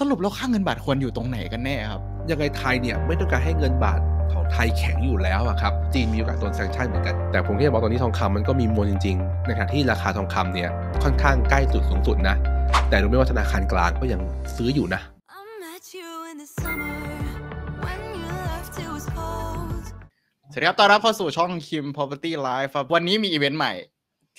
สรุปแล้วค่าเงินบาทควรอยู่ตรงไหนกันแน่ครับยังไงไทยเนี่ยไม่ต้องการให้เงินบาทของไทยแข็งอยู่แล้วครับจีนมีโอกาสโดนแซงชั่นเหมือนกัน แต่ผมแค่บอกตอนนี้ทองคำมันก็มีมวลจริงๆในขณะที่ราคาทองคำเนี่ยค่อนข้างใกล้จุดสูงสุดนะ แต่รู้ไหมว่าธนาคารกลางก็ยังซื้ออยู่นะสวัสดีครับต้อนรับเข้าสู่ช่องคิม Property Live วันนี้มีอีเวนต์ใหม่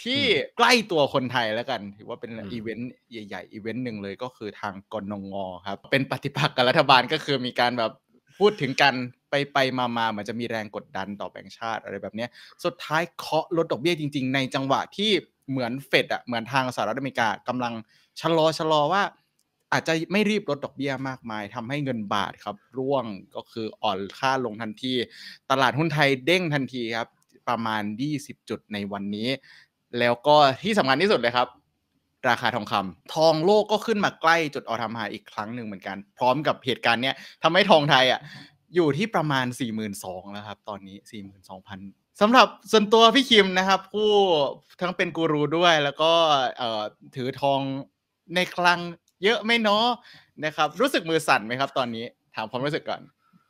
ที่ใกล้ตัวคนไทยแล้วกัน ถือว่าเป็นอีเวนต์ใหญ่ๆ อีเวนต์หนึ่งเลยก็คือทางกนงครับเป็นปฏิปักษ์กับรัฐบาลก็คือมีการแบบพูดถึงกันไปไปมามาเหมือนจะมีแรงกดดันต่อแบงค์ชาติอะไรแบบนี้สุดท้ายเคาะลดดอกเบี้ยจริงๆ ในจังหวะที่เหมือนเฟดอ่ะ เหมือนทางสหรัฐอเมริกากำลังชะลอชะลอว่าอาจจะไม่รีบลดดอกเบี้ยมากมาย ทำให้เงินบาทครับ ร่วงก็คืออ่อนค่าลงทันที ตลาดหุ้นไทยเด้งทันทีครับ ประมาณ20จุดในวันนี้แล้วก็ที่สำคัญที่สุดเลยครับ ราคาทองคำทองโลกก็ขึ้นมาใกล้จุดออทามาอีกครั้งหนึ่งเหมือนกัน พร้อมกับเหตุการณ์เนี้ยทำให้ทองไทยอ่ะอยู่ที่ประมาณ4น0 0งแล้วครับตอนนี้ 4 2 0 0นสำหรับส่วนตัวพี่คิมนะครับ ผู้ทั้งเป็นกูรูด้วยแล้วก็ถือทองในคลังเยอะไม่น้อนะครับรู้สึกมือสั่นไหมครับตอนนี้ถามความรู้สึกก่อน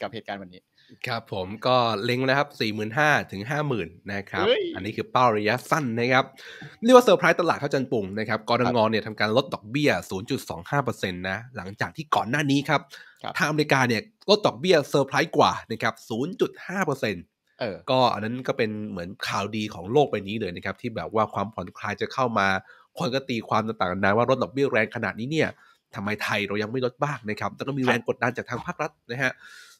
กับเหตุการณ์วันนี้ครับผมก็เล็งนะครับ 4 5 0 0 0ถึง50,000นะครับอันนี้คือเป้าระยะสั้นนะครับเรียกว่าเซอร์ไพรส์ตลาดข้าจันปุ่งนะครับกรงเนี่ยทำการลดดอกเบี้ย 0.25%นะหลังจากที่ก่อนหน้านี้ครับทางอเมริกาเนี่ยลดดอกเบี้ยเซอร์ไพรส์กว่านะครับ 0.5%เอก็อันนั้นก็เป็นเหมือนข่าวดีของโลกใบนี้เลยนะครับที่แบบว่าความผ่อนคลายจะเข้ามาคนก็ตีความต่างๆนาว่าลดดอกเบี้ยแรงขนาดนี้เนี่ยทำไมไทยเรายังไม่ลดบ้างนะครับแต่ก็มีแรงกดดันจากทางภาครัฐนะฮะ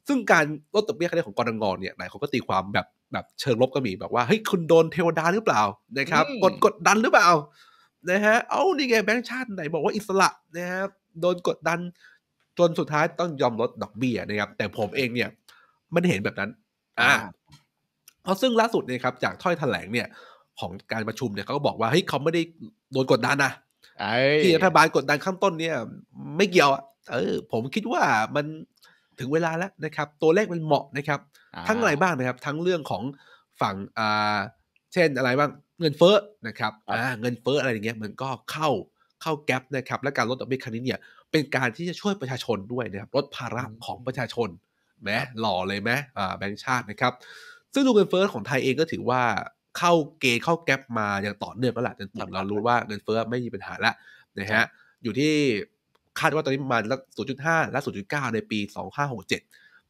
ซึ่งการลดดอกเบี้ยครั้งแรกของกรงงเนี่ยหลายคนก็ตีความแบบแบบเชิงลบก็มีแบบว่าเฮ้ยคุณโดนเทวดาหรือเปล่านะครับ กดกดดันหรือเปล่านะฮะเอ้านี่ไงแบงค์ชาติไหนบอกว่าอิสระนะครับโดนกดดันจนสุดท้ายต้องยอมลดดอกเบี้ยนะครับแต่ผมเองเนี่ยไม่ได้เห็นแบบนั้น อ่าเพราะซึ่งล่าสุดเนี่ยครับจากถ้อยแถลงเนี่ยของการประชุมเนี่ยเขาก็บอกว่าเฮ้ยเขาไม่ได้โดนกดดันนะที่รัฐบาลกดดันข้างต้นเนี่ย ไม่เกี่ยวเออผมคิดว่ามันถึงเวลาแล้วนะครับ ตัวเลขมันเหมาะนะครับ ทั้งอะไรบ้างนะครับ ทั้งเรื่องของฝั่ง อ่า เช่น อะไรบ้าง เงินเฟ้อนะครับ อ่า เงินเฟ้ออะไรอย่างเงี้ยมันก็เข้า เข้าแกลบนะครับ และการลดดอกเบี้ยครั้งนี้เนี่ย เป็นการที่จะช่วยประชาชนด้วยนะครับ ลดภาระของประชาชนแม้หล่อเลยไหมอ่าแบงก์ชาตินะครับ ซึ่งดูเงินเฟ้อของไทยเองก็ถือว่า เข้าเกณฑ์เข้าแกลบมา อย่างต่อเนื่องแล้วแหละจนเรารู้ว่าเงินเฟ้อไม่มีปัญหาละนะฮะ อยู่ที่คาดว่าตอนนี้ประมาณนย์จุและ0.9กในปีสองห้าหกเจ็ด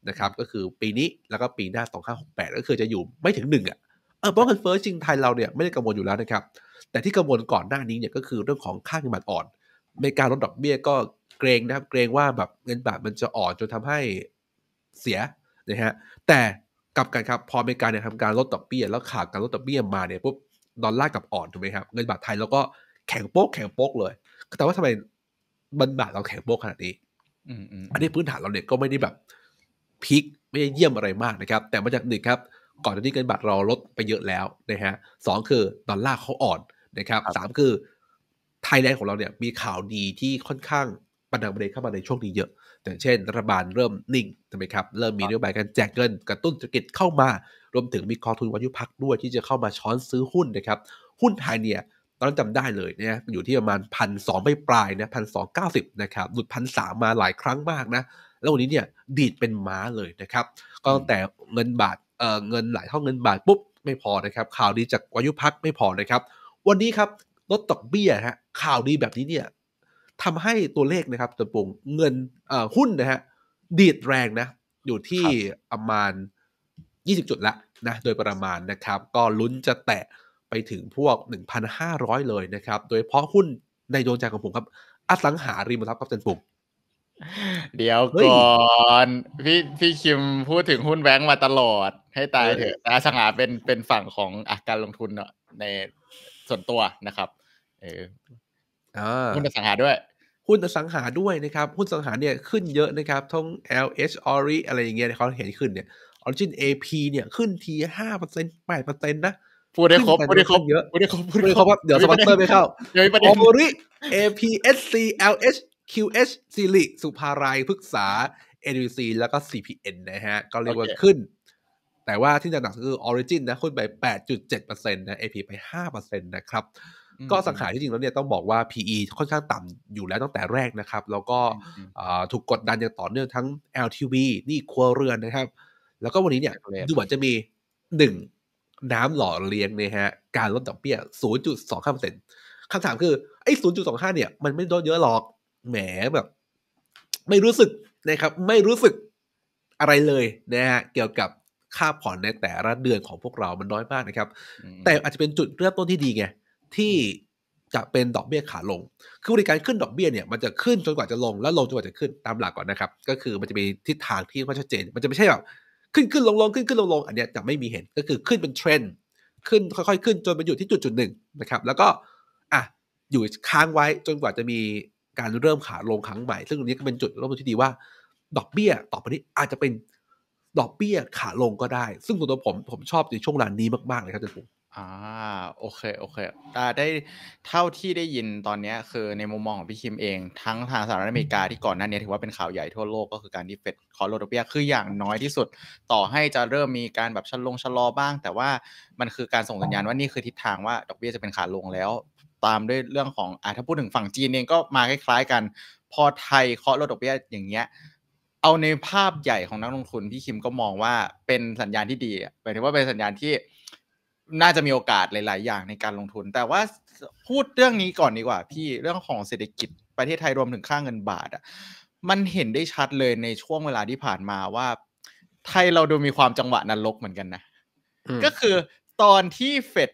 นะครับ ก็คือปีนี้แล้วก็ปีหน้าสองห้าหกแปดก็คือจะอยู่ไม่ถึงหนึ่งอ่ะเออเพราะเงินเฟ้อจริงไทยเราเนี่ยไม่ได้กังวลอยู่แล้วนะครับ แต่ที่กังวลก่อนหน้านี้เนี่ยก็คือเรื่องของค่าเงินบาทอ่อนอเมริกาลดดอกเบี้ยก็เกรงนะครับ เกรงว่าแบบเงินบาทมันจะอ่อนจนทำให้เสียนะฮะ แต่กลับกันครับ พออเมริกาเนี่ยทำการลดดอกเบี้ยแล้วขาดการลดดอกเบี้ยมาเนี่ยปุ๊บดอลลาร์กับอ่อนถูกไหมครับเงินบาทไทยแล้วก็แข็งโป๊กแข็งโป๊กเลย แต่ว่าทำไมบันบาทเราแข็งโป๊กขนาดนี้อันนี้พื้นฐานเราเนี่ยก็ไม่ได้แบบพิกไม่ได้เยี่ยมอะไรมากนะครับ แต่มาจากหนึ่งครับก่อนหน้านี้เงินบาทเราลดไปเยอะแล้วนะฮะสองคือดอลลาร์เขาอ่อนนะครับสามคือไทยแลนด์ของเราเนี่ยมีข่าวดีที่ค่อนข้างปันดังประเด็นเข้ามาในช่วงนี้เยอะอย่างเช่นรัฐบาลเริ่มนิ่งใช่ไหมครับ เริ่มมีนโยบายการแจกเงินกระตุ้นเศรษฐกิจเข้ามา รวมถึงมีกองทุนวายุพักด้วย ที่จะเข้ามาช้อนซื้อหุ้นนะครับ หุ้นไทยเนี่ยตอนนั้นจำได้เลยเนี่ยอยู่ที่ประมาณพันสองไปปลายนะพันสองเก้าสิบนะครับหลุดพันสามมาหลายครั้งมากนะแล้ววันนี้เนี่ยดีดเป็นม้าเลยนะครับ ก็ตั้งแต่เงินบาทเอ่อเงินหลายเท่าเงินบาทปุ๊บไม่พอนะครับข่าวดีจากวายุพักไม่พอนะครับ วันนี้ครับลดตอกเบี้ยฮะข่าวดีแบบนี้เนี่ยทำให้ตัวเลขนะครับตัวปงเงินเออ่หุ้นนะฮะดีดแรงนะอยู่ที่ประมาณ 20 จุดละนะโดยประมาณนะครับ ก็ลุ้นจะแตะไปถึงพวก1,500เลยนะครับ โดยเพราะหุ้นในดวงใจของผมครับ อสังหาริมทรัพย์ครับเซนปุ่มเดี๋ยวก่อนพี่พี่คิมพูดถึงหุ้นแบงก์มาตลอด ให้ตายเถอะอสังหาเป็นเป็นฝั่งของอการลงทุนเนาะในส่วนตัวนะครับเออหุ้นอสังหาด้วยหุ้นอสังหาด้วยนะครับหุ้นสังหาเนี่ยขึ้นเยอะนะครับทั้ง LH Ori อะไรอย่างเงี้ยเขาเห็นขึ้นเนี่ย Origin AP เนี่ยขึ้นทีห้าเปอร์เซ็นต์แปดเปอร์เซ็นต์นะพูดได้ครบพูดได้ครบเยอะพูดได้ครบพูดได้ครบเดี๋ยวสปอนเซอร์ไม่เข้าออมริ APSCLH QH ซิลิสุภารายพฤกษา A D c แล้วก็ CPN นะฮะ ก็เรียกว่าขึ้น แต่ว่าที่จะหนักคือ Origin นะขึ้นไป 8.7%นะ AP ไป 5%นะครับ ก็สังขารที่จริงแล้วเนี่ยต้องบอกว่า PE ค่อนข้างต่ำอยู่แล้วตั้งแต่แรกนะครับ แล้วก็ถูกกดดันอย่างต่อเนื่องทั้ง LTV นี่ครัวเรือนนะครับแล้วก็วันนี้เนี่ยดูเหมือนจะมีหนึ่งน้ำหล่อเลี้ยงเนี่ยฮะ การลดดอกเบี้ย 0.25%คำถามคือไอ้ 0.25 เนี่ยมันไม่ลดเยอะหรอก แหมแบบ ไม่รู้สึกนะครับ ไม่รู้สึกอะไรเลยนะฮะเกี่ยวกับค่าผ่อนในแต่ละเดือนของพวกเรา มันน้อยมากนะครับ แต่อาจจะเป็นจุดเริ่มต้นที่ดีไงที่จะเป็นดอกเบี้ยขาลง คือบริการขึ้นดอกเบี้ยเนี่ย มันจะขึ้นจนกว่าจะลง แล้วลงจนกว่าจะขึ้นตามหลักก่อนนะครับ ก็คือมันจะมีทิศทางที่ค่อนชัดเจน มันจะไม่ใช่แบบขึ้นขึ้นลงลงขึ้นขึ้นลงลงอันเนี้ยจะไม่มีเห็นก็คือขึ้นเป็นเทรนด์ ขึ้นค่อยๆ ขึ้นจนไปอยู่ที่จุดจุดหนึ่งนะครับแล้วก็ อ่ะอยู่ค้างไว้จนกว่าจะมีการเริ่มขาลงครั้งใหม่ ซึ่งตรงนี้ก็เป็นจุดเริ่มต้นที่ดีว่า ดอกเบี้ยต่อไปนี้อาจจะเป็นดอกเบี้ยขาลงก็ได้ ซึ่งส่วนตัวผมผมชอบในช่วงรานนี้มากๆเลยครับท่านผู้ชมอ่าโอเคโอเคอ่าได้เท่าที่ได้ยินตอนนี้คือในมุมมองของพี่คิมเอง ทั้งทางสหรัฐอเมริกาที่ก่อนหน้านี้ถือว่าเป็นข่าวใหญ่ทั่วโลกก็คือการที่เฟดขอลดดอกเบี้ยคืออย่างน้อยที่สุดต่อให้จะเริ่มมีการแบบชะลงชะลอบ้างแต่ว่ามันคือการส่งสัญญาณว่านี่คือทิศทางว่าดอกเบี้ยจะเป็นขาลงแล้วตามด้วยเรื่องของอ่าถ้าพูดถึงฝั่งจีนเองก็มาคล้ายๆกัน พอไทยเคาะลดดอกเบี้ยอย่างเงี้ยเอาในภาพใหญ่ของนักลงทุนพี่คิมก็มองว่าเป็นสัญญาณที่ดีหมายถึงว่าเป็นสัญญาณที่น่าจะมีโอกาสหลายๆอย่างในการลงทุน แต่ว่าพูดเรื่องนี้ก่อนดีกว่าพี่เรื่องของเศรษฐกิจประเทศไทยรวมถึงค่างเงินบาทอ่ะมันเห็นได้ชัดเลยในช่วงเวลาที่ผ่านมาว่า ไทยเราดูมีความจังหวะนรกเหมือนกันนะ ก็คือตอนที่เฟด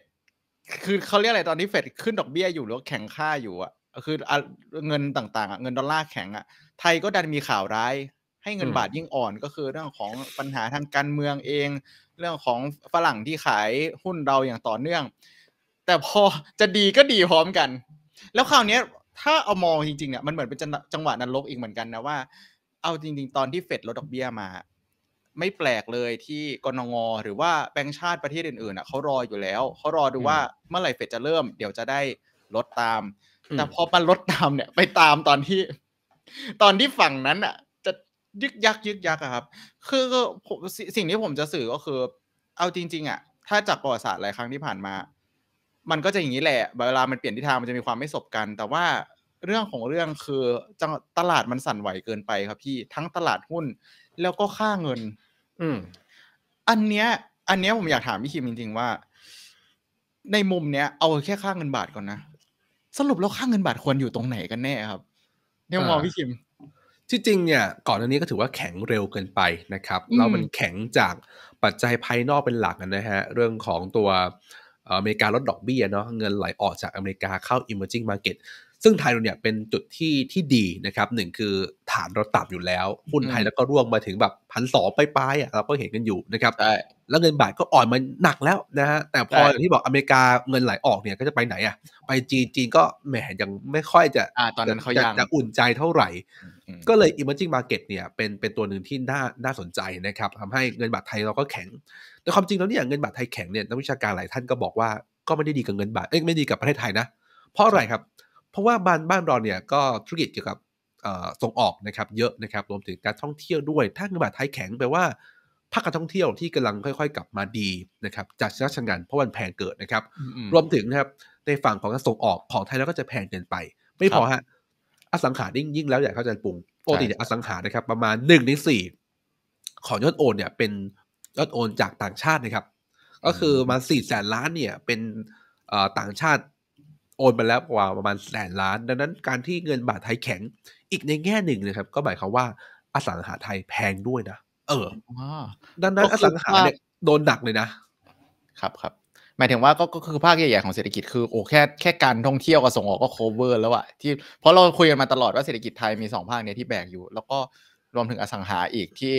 คือเขาเรียกอะไรตอนที่เฟดขึ้นดอกเบี้ยอยู่หรือแข็ง ค่าอยู่อ่ะคือเงินต่างๆอ่ะเงินดอลลาร์แข็งอ่ะ ไทยก็ดันมีข่าวร้ายให้เงินบาทยิ่งอ่อนก็คือเรื่องของปัญหาทางการเมืองเอง เรื่องของฝรั่งที่ขายหุ้นเราอย่างต่อเนื่อง แต่พอจะดีก็ดีพร้อมกัน แล้วคราวนี้ถ้าเอามองจริงๆเนี่ยมันเหมือนเป็นจังหวะนรกอีกเหมือนกันนะว่าเอาจริง ๆตอนที่เฟดลดดอกเบี้ยมา ไม่แปลกเลยที่กนงหรือว่าแบงก์ชาติประเทศอื่นๆ อ่ะเขารออยู่แล้วเขารอดูว่าเมื่อไหร่เฟดจะเริ่มเดี๋ยวจะได้ลดตามแต่พอมันลดตามเนี่ย ไปตามตอนที่ ตอนที่ฝั่งนั้นอ่ะยึกยักยึกยักครับ คือผมสิ่งที่ผมจะสื่อก็คือ เอาจริงๆอ่ะ ถ้าจากประวัติศาสตร์หลายครั้งที่ผ่านมา มันก็จะอย่างนี้แหละเวลามันเปลี่ยนทิศทาง มันจะมีความไม่สบกัน แต่ว่าเรื่องของเรื่องคือจังตลาดมันสั่นไหวเกินไปครับ พี่ทั้งตลาดหุ้น แล้วก็ค่าเงิน อืม อันเนี้ย อันเนี้ยผมอยากถามพี่คิมจริงๆว่า ในมุมเนี้ย เอาแค่ค่าเงินบาทก่อนนะสรุปแล้วค่าเงินบาทควรอยู่ตรงไหนกันแน่ครับ เนี่ยมองพี่คิมที่จริงเนี่ยก่อนอันนี้ก็ถือว่าแข็งเร็วเกินไปนะครับ เรามันแข็งจากปัจจัยภายนอกเป็นหลักนะฮะ เรื่องของตัวอเมริกาลดดอกเบี้ยเนาะเงินไหลออกจากอเมริกาเข้า emerging market ซึ่งไทยเราเนี่ยเป็นจุดที่ที่ดีนะครับหนึ่งคือฐานเราต่ำอยู่แล้วหุ้นไทยแล้วก็ร่วงมาถึงแบบพันสองไปปอ่ะเราก็เห็นกันอยู่นะครับแล้วเงินบาทก็อ่อนมาหนักแล้วนะฮะแต่พออย่างที่บอกอเมริกาเงินไหลออกเนี่ยก็จะไปไหนอ่ะไปจีนจีนก็แหมยังไม่ค่อยจะตอนนั้นเขายังจะอุ่นใจเท่าไหร่ ก็เลย emerging market เนี่ยเป็นเป็นตัวหนึ่งที่น่าน่าสนใจนะครับทำให้เงินบาทไทยเราก็แข็ง แต่ความจริงแล้วเนี่ยเงินบาทไทยแข็งเนี่ยนักวิชาการหลายท่านก็บอกว่าก็ไม่ได้ดีกับเงินบาทเอ้ยไม่ดีกับประเทศไทยนะ เพราะอะไรครับเพราะว่าบ้านบ้านเราเนี่ยก็ธุรกิจเกี่ยวกับส่งออกนะครับเยอะนะครับรวมถึงการท่องเที่ยวด้วยถ้าเงินบาทไทยแข็งแปลว่าภาคการท่องเที่ยวที่กำลังค่อย ๆกลับมาดีนะครับจัดชนะชังกันเพราะวันแพงเกิดนะครับรวมถึงนะครับในฝั่งของการส่งออกของไทยแล้วก็จะแพงเกินไป ไม่พอฮะอสังหายิ่งยิ่ง แล้วอยากเข้าใจปรุงปกติอสังหานะครับประมาณหนึ่งในสี่ของยอดโอนเนี่ยเป็นยอดโอนจากต่างชาตินะครับ ก็คือมาสี่แสนล้านเนี่ยเป็นต่างชาติโอนไปแล้วกว่าประมาณแสนล้าน ดังนั้นการที่เงินบาทไทยแข็ง อีกในแง่หนึ่งนะครับ ก็หมายความว่าอสังหาไทยแพงด้วยนะ เออดังนั้นอสังหาเนี่ยโดนหนักเลยนะ ครับครับ หมายถึงว่าก็คือภาคใหญ่ๆของเศรษฐกิจ คือโอ้แค่แค่การท่องเที่ยวกับส่งออกก็โคเวอร์แล้วอะที่เพราะเราคุยกันมาตลอดว่าเศรษฐกิจไทยมีสองภาคเนี้ยที่แบกอยู่ แล้วก็รวมถึงอสังหาอีกที่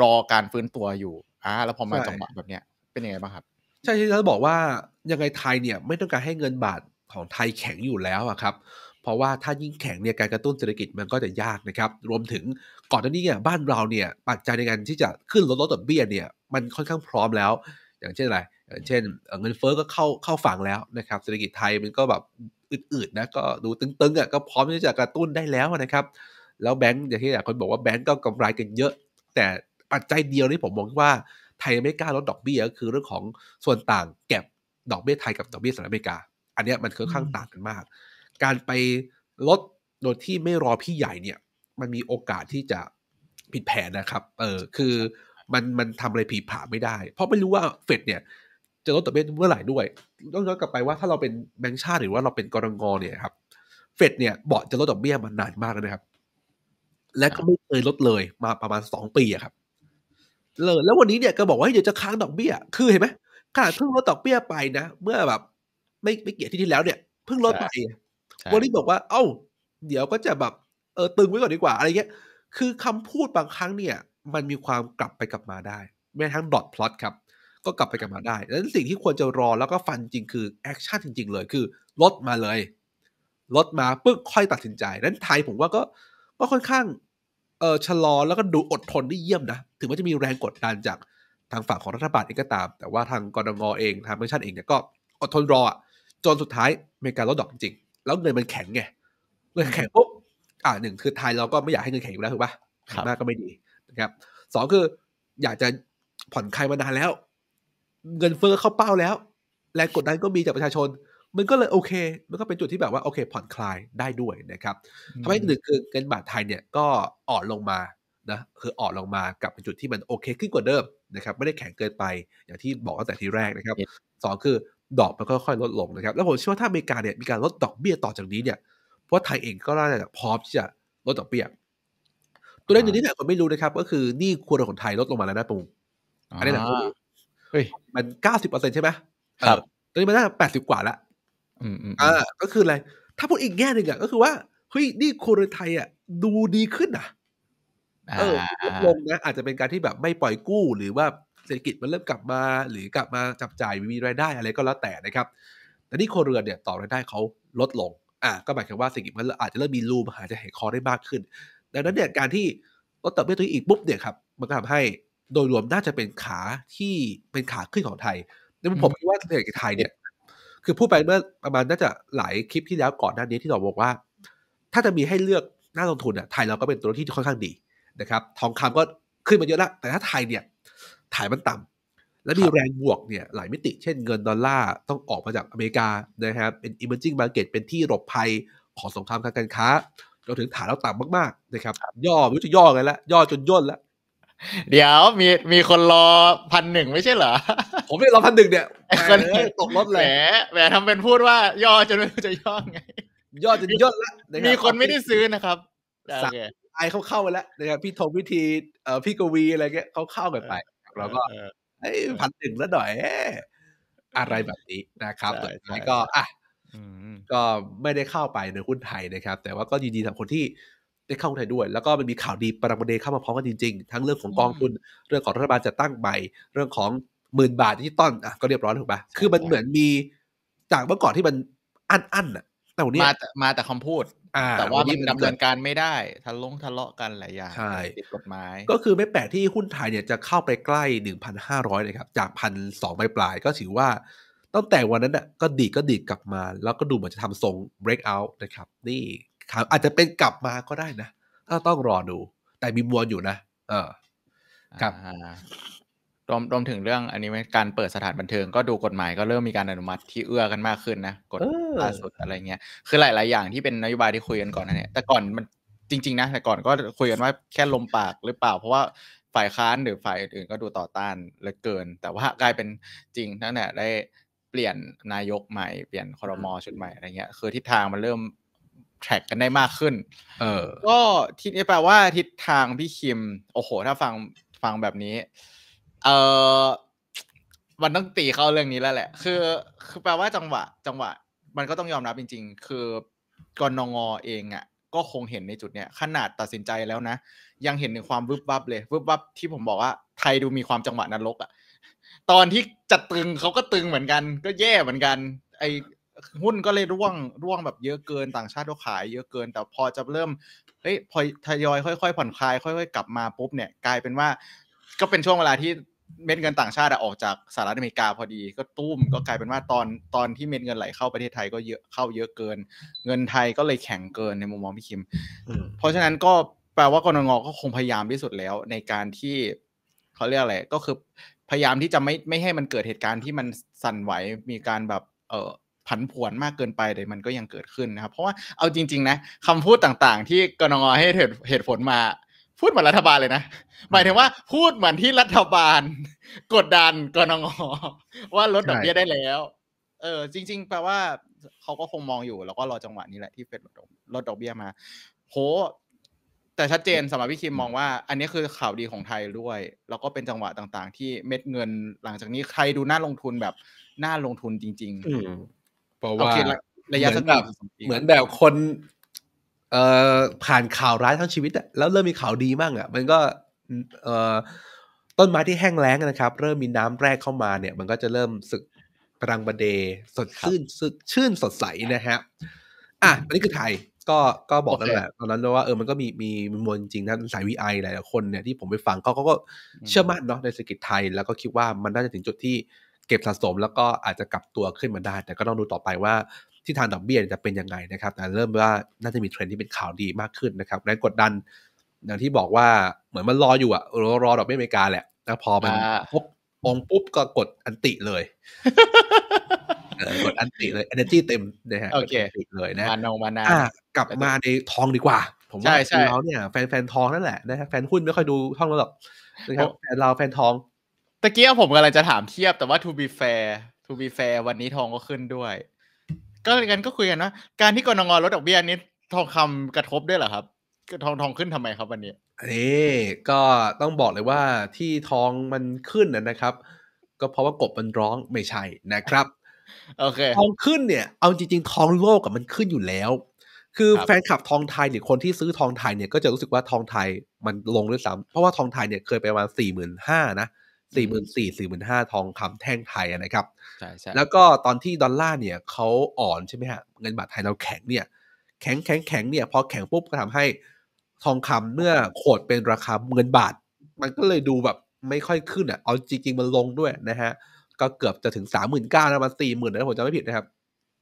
รอการฟื้นตัวอยู่อ่าแล้วพอมาจังหวะแบบเนี้ย เป็นยังไงบ้างครับใช่ที่เราบอกว่ายังไงไทยเนี่ย ไม่ต้องการให้เงินบาทของไทยแข็งอยู่แล้วอะครับ เพราะว่าถ้ายิ่งแข็งเนี่ยการกระตุ้นเศรษฐกิจมันก็จะยากนะครับ รวมถึงก่อนหน้านี้เนี่ยบ้านเราเนี่ยปัจจัยในการที่จะขึ้นลดลดดอกเบี้ยเนี่ยมันค่อนข้างพร้อมแล้ว อย่างเช่นอะไร อย่างเช่นเงินเฟ้อก็เข้าเข้าฝั่งแล้วนะครับ เศรษฐกิจไทยมันก็แบบอืดๆนะก็ดูตึงๆอ่ะก็พร้อมที่จะกระตุ้นได้แล้วนะครับ แล้วแบงก์อย่างที่หลายคนบอกว่าแบงก์ก็กำไรกันเยอะ แต่ปัจจัยเดียวที่ผมมองว่าไทยไม่กล้าลดดอกเบี้ยก็คือเรื่องของส่วนต่างแก็บดอกเบี้ยไทยกับดอกเบี้ยสหรัฐอเมริกาอันเนี้ยมันค่อนข้างต่างกันมาก การไปลดโดยที่ไม่รอพี่ใหญ่เนี่ย มันมีโอกาสที่จะผิดแผนนะครับ เออคือมันมันทำอะไรผีผ่าไม่ได้ เพราะไม่รู้ว่าเฟดเนี่ย จะลดดอกเบี้ยเมื่อไหร่ด้วย ต้องย้อนกลับไปว่าถ้าเราเป็นแบงก์ชาติหรือว่าเราเป็นกรงงเนี่ยครับ เฟดเนี่ยบอกจะลดดอกเบี้ยมานานมากแล้วนะครับ และก็ไม่เคยลดเลยมาประมาณสองปีครับเลยแล้ววันนี้เนี่ยก็บอกว่าเดี๋ยวจะค้างดอกเบี้ย คือเห็นไหมขนาดเพิ่งลดดอกเบี้ยไปนะ เมื่อแบบไม่ไม่เกี่ยที่ที่แล้วเนี่ยเพิ่งลดไปวันนี้บอกว่า เอ้า เดี๋ยวก็จะแบบเออตึงไว้ก่อนดีกว่า อะไรเงี้ยคือคำพูดบางครั้งเนี่ยมันมีความกลับไปกลับมาได้ แม้ทั้งดอทพลอตครับ ก็กลับไปกลับมาได้ดังนั้นสิ่งที่ควรจะรอแล้วก็ฟันจริงคือแอคชั่นจริง ๆ เลยคือ ลดมาเลย ลดมาปึ๊บค่อยตัดสินใจดังนั้นไทยผมว่าก็ก็ค่อนข้างเออชะลอแล้วก็ดูอดทนได้เยี่ยมนะถึงว่าจะมีแรงกดดันจากทางฝั่งของรัฐบาลเองก็ตามแต่ว่าทางกรงเองทางเมชั่นเองเนี่ยก็อดทนรออ่ะจนสุดท้ายอเมริกาลดดอกจริงๆแล้วเงินมันแข็งไงเงินแข็งปุ๊บอ่าหนึ่งคือไทยเราก็ไม่อยากให้เงินแข็งอยู่แล้วถูกปะแข็งมากก็ไม่ดีนะครับสองคือ อยากจะผ่อนคลายมานานแล้ว เงินเฟ้อเข้าเป้าแล้วแรงกดดันก็มีจากประชาชนมันก็เลยโอเค มันก็เป็นจุดที่แบบว่าโอเค ผ่อนคลายได้ด้วยนะครับทำให้หนึ่งคือเงินบาทไทยเนี่ยก็อ่อนลงมานะคืออ่อนลงมากับเป็นจุดที่มันโอเคขึ้นกว่าเดิมนะครับ ไม่ได้แข็งเกินไปอย่างที่บอกตั้งแต่ทีแรกนะครับสองคือดอกมันก็ค่อยลดลงนะครับแล้วผมเชื่อว่าถ้าอเมริกาเนี่ย มีการลดดอกเบี้ยต่อจากนี้เนี่ยเพราะไทยเองก็น่าจะพร้อมที่จะลดดอกเบี้ยตัวเลขหนึ่งที่หลายคนไม่รู้นะครับ ก็คือหนี้ครัวเรือนของไทยลดลงมาแล้วนะปุงอันนี้หลายคนมันเก้าสิบเปอร์เซ็นต์ใช่ไหมครับตอนนี้มันน่าจะแปดสิบกว่าละอืมอ่าก็คืออะไร ถ้าพูดอีกแง่หนึ่งอ่ะก็คือว่าเฮ้ยหนี้ครัวเรือนไทยอ่ะดูดีขึ้นอ่ะเออลดลงนะอาจจะเป็นการที่แบบไม่ปล่อยกู้หรือว่าเศรษฐกิจมันเริ่มกลับมาหรือกลับมาจับจ่ายมีรายได้อะไรก็แล้วแต่นะครับ แต่นี่ครัวเรือนเนี่ยต่อรายได้เขาลดลง อ่ะก็หมายความว่าเศรษฐกิจมันอาจจะเริ่มมีรูมหาจะแหกคอได้มากขึ้น ดังนั้นเนี่ยการที่ลดเติบโตตัวอีกปุ๊บเนี่ยครับมันทำให้โดยรวมน่าจะเป็นขาที่เป็นขาขึ้นของไทยแต่ผมคิดว่าเศรษฐกิจไทยเนี่ยคือพูดไปเมื่อประมาณน่าจะหลายคลิปที่แล้วก่อนหน้านี้ที่เราบอกว่า ถ้าจะมีให้เลือกหน้าลงทุนอ่ะไทยเราก็เป็นตัวที่ค่อนข้างดีนะครับทองคำก็ขึ้นมาเยอะแล้วแต่ถ้าไทยเนี่ยฐานมันต่ำ และมีแรงบวกเนี่ย หลายมิติเช่นเงินดอลลาร์ต้องออกมาจากอเมริกานะครับ เป็น emerging market เป็นที่หลบภัยของสงครามทางการค้าเราถึงฐานเราต่ำมากๆนะครับ ย่อม่จะย่อไงละย่อจนย่นละเดี๋ยวมีมีคนรอพันหนึ่งไม่ใช่เหรอผมไม่รอพันหนึ่งเนี่ยคนตกรถแหลแหมทำเป็นพูดว่าย่อจนจะย่อไงย่อจนย่นละมีคนไม่ได้ซื้อนะครับสั่งไอเขาเข้าไปแล้วนะครับพี่ธงพิธีเอ่อพี่กวี อะไรเงี้ยเขาเข้ากันไปเราก็พันหนึ่งแล้วหน่อยอะไรแบบนี้นะครับแต่้ก็ อ่ะก็ไม่ได้เข้าไปในหุ้นไทยนะครับ แต่ว่าก็ยินดีสำหรับคนที่ได้เข้าไทยด้วย แล้วก็มันมีข่าวดีประประเดเข้ามาพร้อมกันจริงๆทั้งเรื่องของกองทุนเรื่องของรัฐบาลจะตั้งใหม่เรื่องของหมื่นบาทที่ต้นอ่ะก็เรียบร้อยถูกปะคือมันเหมือนมีจากเมื่อก่อนที่มันอั้นอั้นอ่ะแต่วันนี้มามาแต่คำพูดแต่ว่ามันดำเนินการไม่ได้ทะลงทะเลาะกันหลายอย่างติดกฎหมาย ก็คือไม่แปลกที่หุ้นไทยเนี่ยจะเข้าไปใกล้หนึ่งพันห้้ารอยเลยครับ จากพันสองปลาย ก็ถือว่า ตั้งแต่วันนั้นอ่ะก็ดีก็ดีกลับมา แล้วก็ดูเหมือนจะทำทรง break out นะครับ นี่อาจจะเป็นกลับมาก็ได้นะถ้าต้องรอดู แต่มีมวลอยู่นะ เออ ครับรวมรวมถึงเรื่องอันนี้การเปิดสถานบันเทิงก็ดูกฎหมายก็เริ่มมีการอนุมัติที่เอื้อกันมากขึ้นนะกฎล่าสุดอะไรเงี้ยคือหลายๆอย่างที่เป็นนโยบายที่คุยกันก่อนนะเนี่ยแต่ก่อนมันจริงๆนะแต่ก่อนก็คุยกันว่าแค่ลมปากหรือเปล่า เพราะว่าฝ่ายค้านหรือฝ่ายอื่นก็ดูต่อต้านเลยอเกิน แต่ว่ากลายเป็นจริงทั้งนั้นได้เปลี่ยนนายกใหม่เปลี่ยนคอรมอชุดใหม่อะไรเงี้ยคือทิศทางมันเริ่มแทร็กกันได้มากขึ้น เออ ก็ที่แปลว่าทิศทางพี่คิมโอ้โหถ้าฟังฟังแบบนี้เออมันต้องตีเข้าเรื่องนี้แล้วแหละ คือ คือแปลว่าจังหวะ จังหวะ มันก็ต้องยอมรับจริง ๆ คือกรนงเองอ่ะ ก็คงเห็นในจุดเนี้ย ขนาดตัดสินใจแล้วนะ ยังเห็นถึงความวึบวับเลยวุบวับที่ผมบอกว่าไทยดูมีความจังหวะนรกอ่ะตอนที่จัดตึงเขาก็ตึงเหมือนกัน ก็แย่เหมือนกัน ไอหุ้นก็เลยร่วง ร่วงแบบเยอะเกิน ต่างชาติก็ขายเยอะเกิน แต่พอจะเริ่ม เฮ้ยพอทยอยค่อยๆผ่อนคลาย ค่อย ๆกลับมาปุ๊บเนี่ย กลายเป็นว่าก็เป็นช่วงเวลาที่เม็ดเงินต่างชาติออกจากสหรัฐอเมริกาพอดีก็ตุ้มก็กลายเป็นว่าตอนตอนที่เม็ดเงินไหลเข้าประเทศไทยก็เยอะเข้าเยอะเกิน เงินไทยก็เลยแข็งเกินในมุมมองพี่คิมเพราะฉะนั้นก็แปลว่ากรงงก็คงพยายามที่สุดแล้ว ในการที่เขาเรียกอะไรก็คือพยายามที่จะไม่ไม่ให้มันเกิดเหตุการณ์ที่มันสั่นไหวมีการแบบเออผันผวนมากเกินไปแต่มันก็ยังเกิดขึ้นนะครับเพราะว่าเอาจริง ๆ นะคำพูดต่างๆที่กรงงให้เหตุผลมาพูดเหมือนรัฐบาลเลยนะหมายถึงว่าพูดเหมือนที่รัฐบาล กดดันกนงว่าลดดอกเบี้ยได้แล้ว เออ จริง ๆ แปลว่าเขาก็คงมองอยู่ แล้วก็รอจังหวะนี้แหละ ที่เฟดลดดอกเบี้ยมาโหแต่ชัดเจนสำหรับพี่คิมมองว่า อันนี้คือข่าวดีของไทยด้วย แล้วก็เป็นจังหวะต่างๆที่เม็ดเงิน หลังจากนี้ใครดูน่าลงทุนแบบน่าลงทุนจริงๆเพราะว่าระยะสั้แบบเหมือนแบบคนเอ่อผ่านข่าวร้ายทั้งชีวิตอะแล้วเริ่มมีข่าวดีมั่งอะมันก็เอ่อต้นไม้ที่แห้งแล้งนะครับ เริ่มมีน้ำแรกเข้ามาเนี่ย มันก็จะเริ่มสึกะดังบเดสดชื่นสกชื่นสดใสนะฮะ อ่ะอันนี้คือไทยก็ ก็บอกแล้วแหละตอนนั้นว่าเออ มันก็มี มีมวลจริงนะสายวีไอหลาย คนเนี่ยที่ผมไปฟังเขาก็เชื่อมั่นเนาะในเศรษฐกิจไทย แล้วก็คิดว่ามันน่าจะถึงจุดที่เก็บสะสม แล้วก็อาจจะกลับตัวขึ้นมาได้ แต่ก็ต้องดูต่อไปว่าที่ทางดอกเบี้ยจะเป็นยังไงนะครับ แต่เริ่มว่าน่าจะมีเทรนด์ที่เป็นข่าวดีมากขึ้นนะครับแรงกดดัน อย่างที่บอกว่าเหมือนมันรออยู่อะรอรอดอกเบี้ยอเมริกาแหละ แล้วพอมันพบองปุ๊บก็กดอันติเลย กดอันติเลย energy เต็มนะฮะโอเคเลยนะมานงมานากลับมาในทองดีกว่า ผมว่าเราเนี่ยแฟนแฟนทองนั่นแหละนะฮะแฟนหุ้นไม่ค่อยดูท่องเราหรอกนะครับแฟนเราแฟนทองตะกี้ผมกำลังจะถามเทียบแต่ว่า to be fair to be fair วันนี้ทองก็ขึ้นด้วยก็เลยกันก็คุยกันว่าการที่กรงลดดอกเบี้ยนี้ทองคำกระทบด้วยเหรอครับทองทองขึ้นทำไมครับวันนี้นี่ก็ต้องบอกเลยว่าที่ทองมันขึ้นนะครับ ก็เพราะว่ากบมันร้องไม่ใช่นะครับ โอเค ทองขึ้นเนี่ย เอาจริง ๆทองโลกกับมันขึ้นอยู่แล้ว คือแฟนคลับทองไทยหรือคนที่ซื้อทองไทยเนี่ยก็จะรู้สึกว่าทองไทยมันลงด้วยซ้ำเพราะว่าทองไทยเนี่ยเคยไปประมาณสี่หมื่นห้านะสี่หมื่นสี่สี่หมื่นห้าทองคำแท่งไทยนะครับใช่ใช่แล้วก็ตอนที่ดอลลาร์เนี่ยเขาอ่อนใช่ไหมฮะ เงินบาทไทยเราแข็งเนี่ยแข็งแข็งแข็งเนี่ย พอแข็งปุ๊บก็ทำให้ทองคำเมื่อโขดเป็นราคาเงินบาท มันก็เลยดูแบบไม่ค่อยขึ้นอ่ะเอาจริงจริงมันลงด้วยนะฮะ ก็เกือบจะถึงสามหมื่นเก้าแล้วมาตสี่หมื่นนะผมจำไม่ผิดนะครับ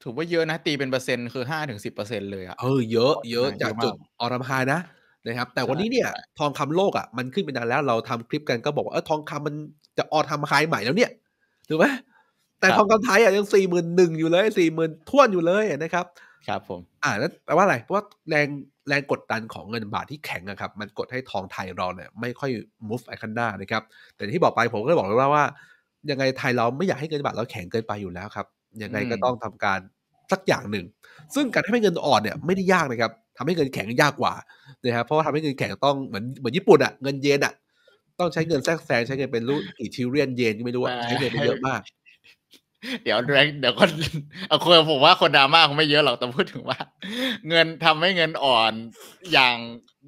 ถือว่าเยอะนะ ตีเป็นเปอร์เซ็นต์คือห้าถึงสิบเปอร์เซ็นต์เลยอ่ะเออเยอะเยอะจากจุดออรัมไฮนะนะครับแต่วันนี้เนี่ยทองคำโลกอ่ะมันขึ้นไปนานแล้วเราทำคลิปกันก็บอกว่าเออทองคำมันจะออทำไฮใหม่แล้วเนี่ยถูกไหมแต่ทองคำไทยอ่ะยังสี่หมื่นหนึ่งอยู่เลยสี่หมื่นท่วนอยู่เลยนะครับครับผมอ่าแล้วแปลว่าอะไรเพราะว่าแรงแรงกดดันของเงินบาทที่แข็งนะครับมันกดให้ทองไทยเราเนี่ยไม่ค่อย move ไปข้างหน้านะครับแต่ที่บอกไปผมก็บอกแล้วว่า ยังไงไทยเราไม่อยากให้เงินบาทเราแข็งเกินไปอยู่แล้วครับยังไงก็ต้องทำการสักอย่างหนึ่ง ซึ่งการให้เงินอ่อนเนี่ยไม่ได้ยากนะครับทำให้เงินแข็งยากกว่านะครับเพราะว่าทำให้เงินแข็งต้องเหมือนเหมือนญี่ปุ่นอะเงินเยนอะต้องใช้เงินแทรกแซงใช้เงินเป็นรูกีิทิเรียนเยนก็ไม่รู้ใช้เงินเยอะมากเดี๋ยวเดี๋ยวคนเอาคนผมว่าคนดราม่าคงไม่เยอะหรอกแต่พูดถึงว่า เงินทำให้เงินอ่อนอย่าง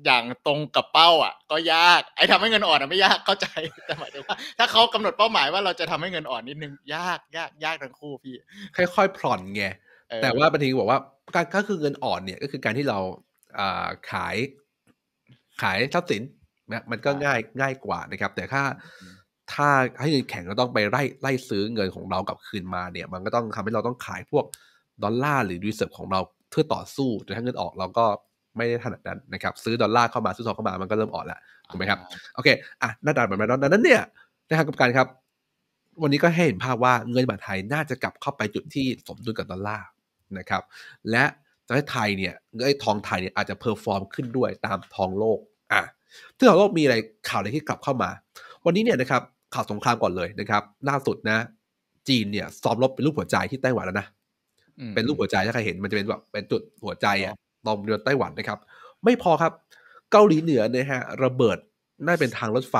อย่างตรงกับเป้า อ่ะ ก็ยาก ไอ้ทำให้เงินอ่อนอ่ะไม่ยากเข้าใจแต่หมายถึงว่าถ้าเขากำหนดเป้าหมายว่าเราจะทำให้เงินอ่อนนิดนึงยากยากยากทั้งคู่พี่ ค่อยๆผ่อนไงแต่ว่าบางทีบอกว่าการก็คือเงินอ่อนเนี่ย ก็คือการที่เราอขายขายทรัพย์สินนะมันก็ง่ายง่ายกว่านะครับ แต่ถ้าถ้าให้เงินแข่งก็ต้องไปไล่ไล่ซื้อเงินของเรากลับคืนมาเนี่ย มันก็ต้องทำให้เราต้องขายพวกดอลลาร์หรือดีเซิร์ฟของเราเพื่อต่อสู้แต่ถ้าเงินออกเราก็ไม่ได้ถนัดนั้น นะครับ ซื้อดอลลาร์เข้ามาซื้อทองเข้ามามันก็เริ่มอ่อนละถูกไหมครับ โอเคอ่ะหน้าตาแบบนั้นดังนั้นเนี่ยนะครับกับการครับ วันนี้ก็ให้เห็นภาพว่าเงินบาทไทยน่าจะกลับเข้าไปจุดที่สมดุลกับดอลลาร์นะครับ และประเทศไทยเนี่ยเงินทองไทยเนี่ยอาจจะเพอร์ฟอร์มขึ้นด้วยตามทองโลกอ่ะที่ทองโลกมีอะไรข่าวอะไรที่กลับเข้ามา วันนี้เนี่ยนะครับข่าวสงครามก่อนเลยนะครับล่าสุดนะ จีนเนี่ยซ้อมรบเป็นรูปหัวใจที่ไต้หวันแล้วนะ เป็นรูปหัวใจถ้าใครเห็นมันจะเป็นแบบเป็นจุดหัวใจอะตอมเรือไต้หวันนะครับ ไม่พอครับเกาหลีเหนือเนี่ยฮะระเบิดน่าเป็นทางรถไฟ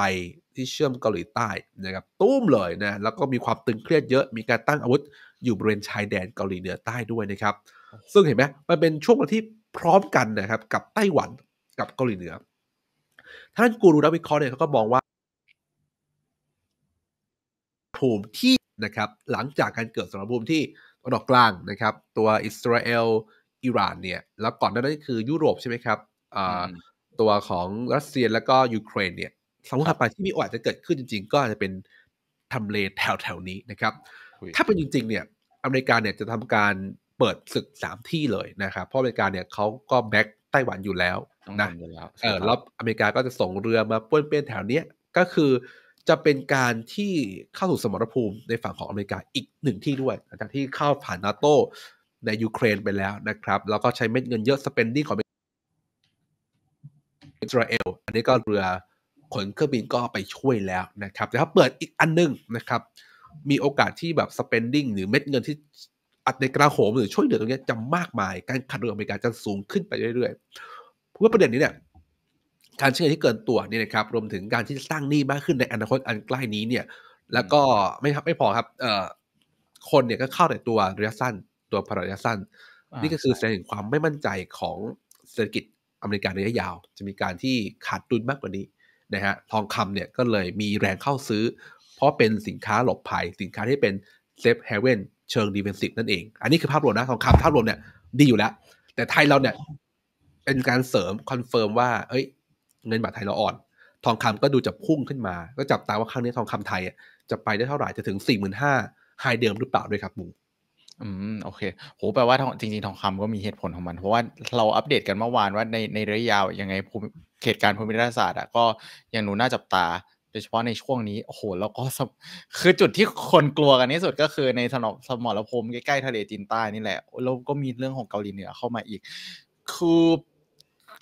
ที่เชื่อมเกาหลีใต้นะครับตุ้มเลยนะแล้วก็มีความตึงเครียดเยอะมีการตั้งอาวุธ อยู่บริเวณชายแดนเกาหลีเหนือใต้ด้วยนะครับ ซึ่งเห็นไหมมันเป็นช่วงที่พร้อมกันนะครับ กับไต้หวันกับเกาหลีเหนือท่านกูรูดับวิคคร์เนี่ยเขาก็มองว่าภูมิที่นะครับ หลังจากการเกิดสมรภูมิที่ตะนออกกลางนะครับ ตัวอิสราเอลอิหร่านเนี่ยแล้วก่อนนั้นก็คือยุโรปใช่ไหมครับตัวของรัสเซียแล้วก็ยูเครนเนี่ยสมมติถัดไปที่มีโอกาสจะเกิดขึ้นจริงๆ ก็อาจจะเป็นทำเลแถวแถวนี้นะครับ ถ้าเป็นจริงๆเนี่ยอเมริกาเนี่ยจะทำการเปิดศึกสามที่เลยนะครับ เพราะอเมริกาเนี่ยเขาก็แบ็กไต้หวันอยู่แล้วนะเออแล้วอเมริกาก็จะส่งเรือมาป้วนเปี้ยนแถวเนี้ยก็คือจะเป็นการที่เข้าสู่สมรภูมิในฝั่งของอเมริกาอีกหนึ่งที่ด้วยหลังจากที่เข้าผ่านนาโตในยูเครนไปแล้วนะครับ แล้วก็ใช้เม็ดเงินเยอะสเปนดิ้งของอิสราเอลอันนี้ก็เรือขนเครื่องบินก็ไปช่วยแล้วนะครับ แต่ถ้าเปิดอีกอันนึงนะครับ มีโอกาสที่แบบ spending หรือเม็ดเงินที่อัดในกระโหมหรือช่วยเหลือตรงนี้จะมากมายการขัดเรืออเมริกาจะสูงขึ้นไปเรื่อยๆเพร่ะประเด็นนี้เนี่ยการใช้เงินที่เกินตัวเนี่ยนะครับ รวมถึงการที่จะสร้างหนี้มากขึ้นในอนาคตอันใกล้นี้เนี่ย แล้วก็ไม่ครับไม่พอครับเอ่อคนเนี่ยก็เข้าแต่ตัวระยะสั้น ตัวพะระยะสั้น นี่ก็คือแสดงถึงความไม่มั่นใจของเศรษฐกิจอเมริกในระยะยาว จะมีการที่ขาดดุลมากกว่านี้นะฮะ ทองคำเนี่ยก็เลยมีแรงเข้าซื้อ เพราะเป็นสินค้าหลบภัย สินค้าที่เป็นเซฟเฮเวนเชิงดีเวนซีฟนั่นเอง อันนี้คือภาพรวมนะ ทองคำภาพรวมเนี่ยดีอยู่แล้ว แต่ไทยเราเนี่ย เป็นการเสริมคอนเฟิร์มว่า เอ้ยเงินบาทไทยเราอ่อน ทองคำก็ดูจะพุ่งขึ้นมา ก็จับตาว่าครั้งนี้ทองคำไทย จะไปได้เท่าไหร่ จะถึงสี่หมื่นห้าไฮเดิมหรือเปล่าด้วยครับมูอืม โอเคโหแปลว่าจริงๆ ทองคำก็มีเหตุผลของมัน เพราะว่าเราอัปเดตกันเมื่อวานว่าในในระยะยาว ยังไงภูมิเขตการภูมิรัฐศาสตร์อ่ะก็ยังหนูน่าจับตา โดยเฉพาะในช่วงนี้โอ้โหแล้วก็คือจุดที่คนกลัวกันที่สุดก็คือในสนสมรภูมิใกล้ๆทะเลจีนใต้นี่แหละแล้วก็มีเรื่องของเกาหลีเหนือเข้ามาอีกคือ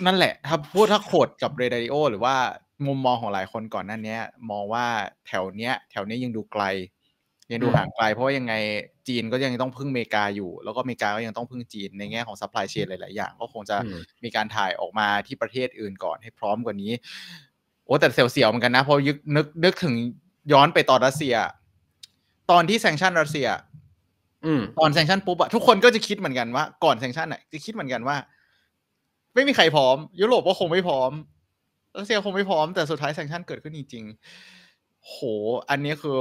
นั่นแหละ ถ้าพูดถ้าโคดกับเรดิโอ หรือว่ามุมมองของหลายคนก่อนหน้านี้มองว่าแถวเนี้ยแถวนี้ยังดูไกล ยังดูห่างไกลเพราะยังไงจีนก็ยังต้องพึ่งอเมริกาอยู่ แล้วก็อเมริกาก็ยังต้องพึ่งจีนในแง่ของซัพพลายเชนหลายๆ อย่าง ก็คงจะมีการถ่ายออกมาที่ประเทศอื่นก่อนให้พร้อมกว่านี้ โอ้แต่เสียวๆเหมือนกันนะ เพราะยึกนึกนึกถึงย้อนไปตอนรัสเซีย ตอนที่แซงชันรัสเซียอืตอนแซงชันปุ๊บอะทุกคนก็จะคิดเหมือนกันว่าก่อนแซงชันอะจะคิดเหมือนกันว่าไม่มีใครพร้อม ยุโรปก็คงไม่พร้อมรัสเซียคงไม่พร้อมแต่สุดท้ายแซงชั่นเกิดขึ้นจริงๆโห อันนี้คือ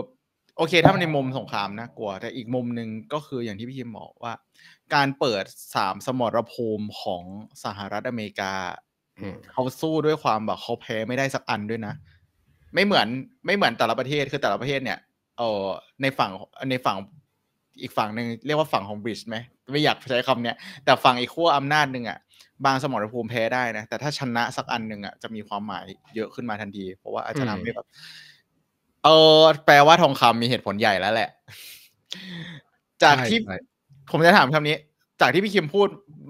โอเค ถ้ามันในมุมสงครามนะกลัว แต่อีกมุมหนึ่งก็คืออย่างที่พี่ยิมบอกว่า การเปิดสามสมรภูมิของสหรัฐอเมริกาเขาสู้ด้วยความแบบเขาแพ้ไม่ได้สักอันด้วยนะ ไม่เหมือนไม่เหมือนแต่ละประเทศคือแต่ละประเทศเนี่ย เออในฝั่งในฝั่งอีกฝั่งหนึ่งเรียกว่าฝั่งของบริชไหมไม่อยากใช้คำเนี้ยแต่ฝั่งอีกขั้วอำนาจหนึ่งอ่ะ บางสมรภูมิแพ้ได้นะแต่ถ้าชนะสักอันหนึ่งอ่ะจะมีความหมายเยอะขึ้นมาทันที เพราะว่าอาจจะทำให้แบบเออแปลว่าทองคำมีเหตุผลใหญ่แล้วแหละ จากที่ผมจะถามคำนี้จากที่พี่คิมพูด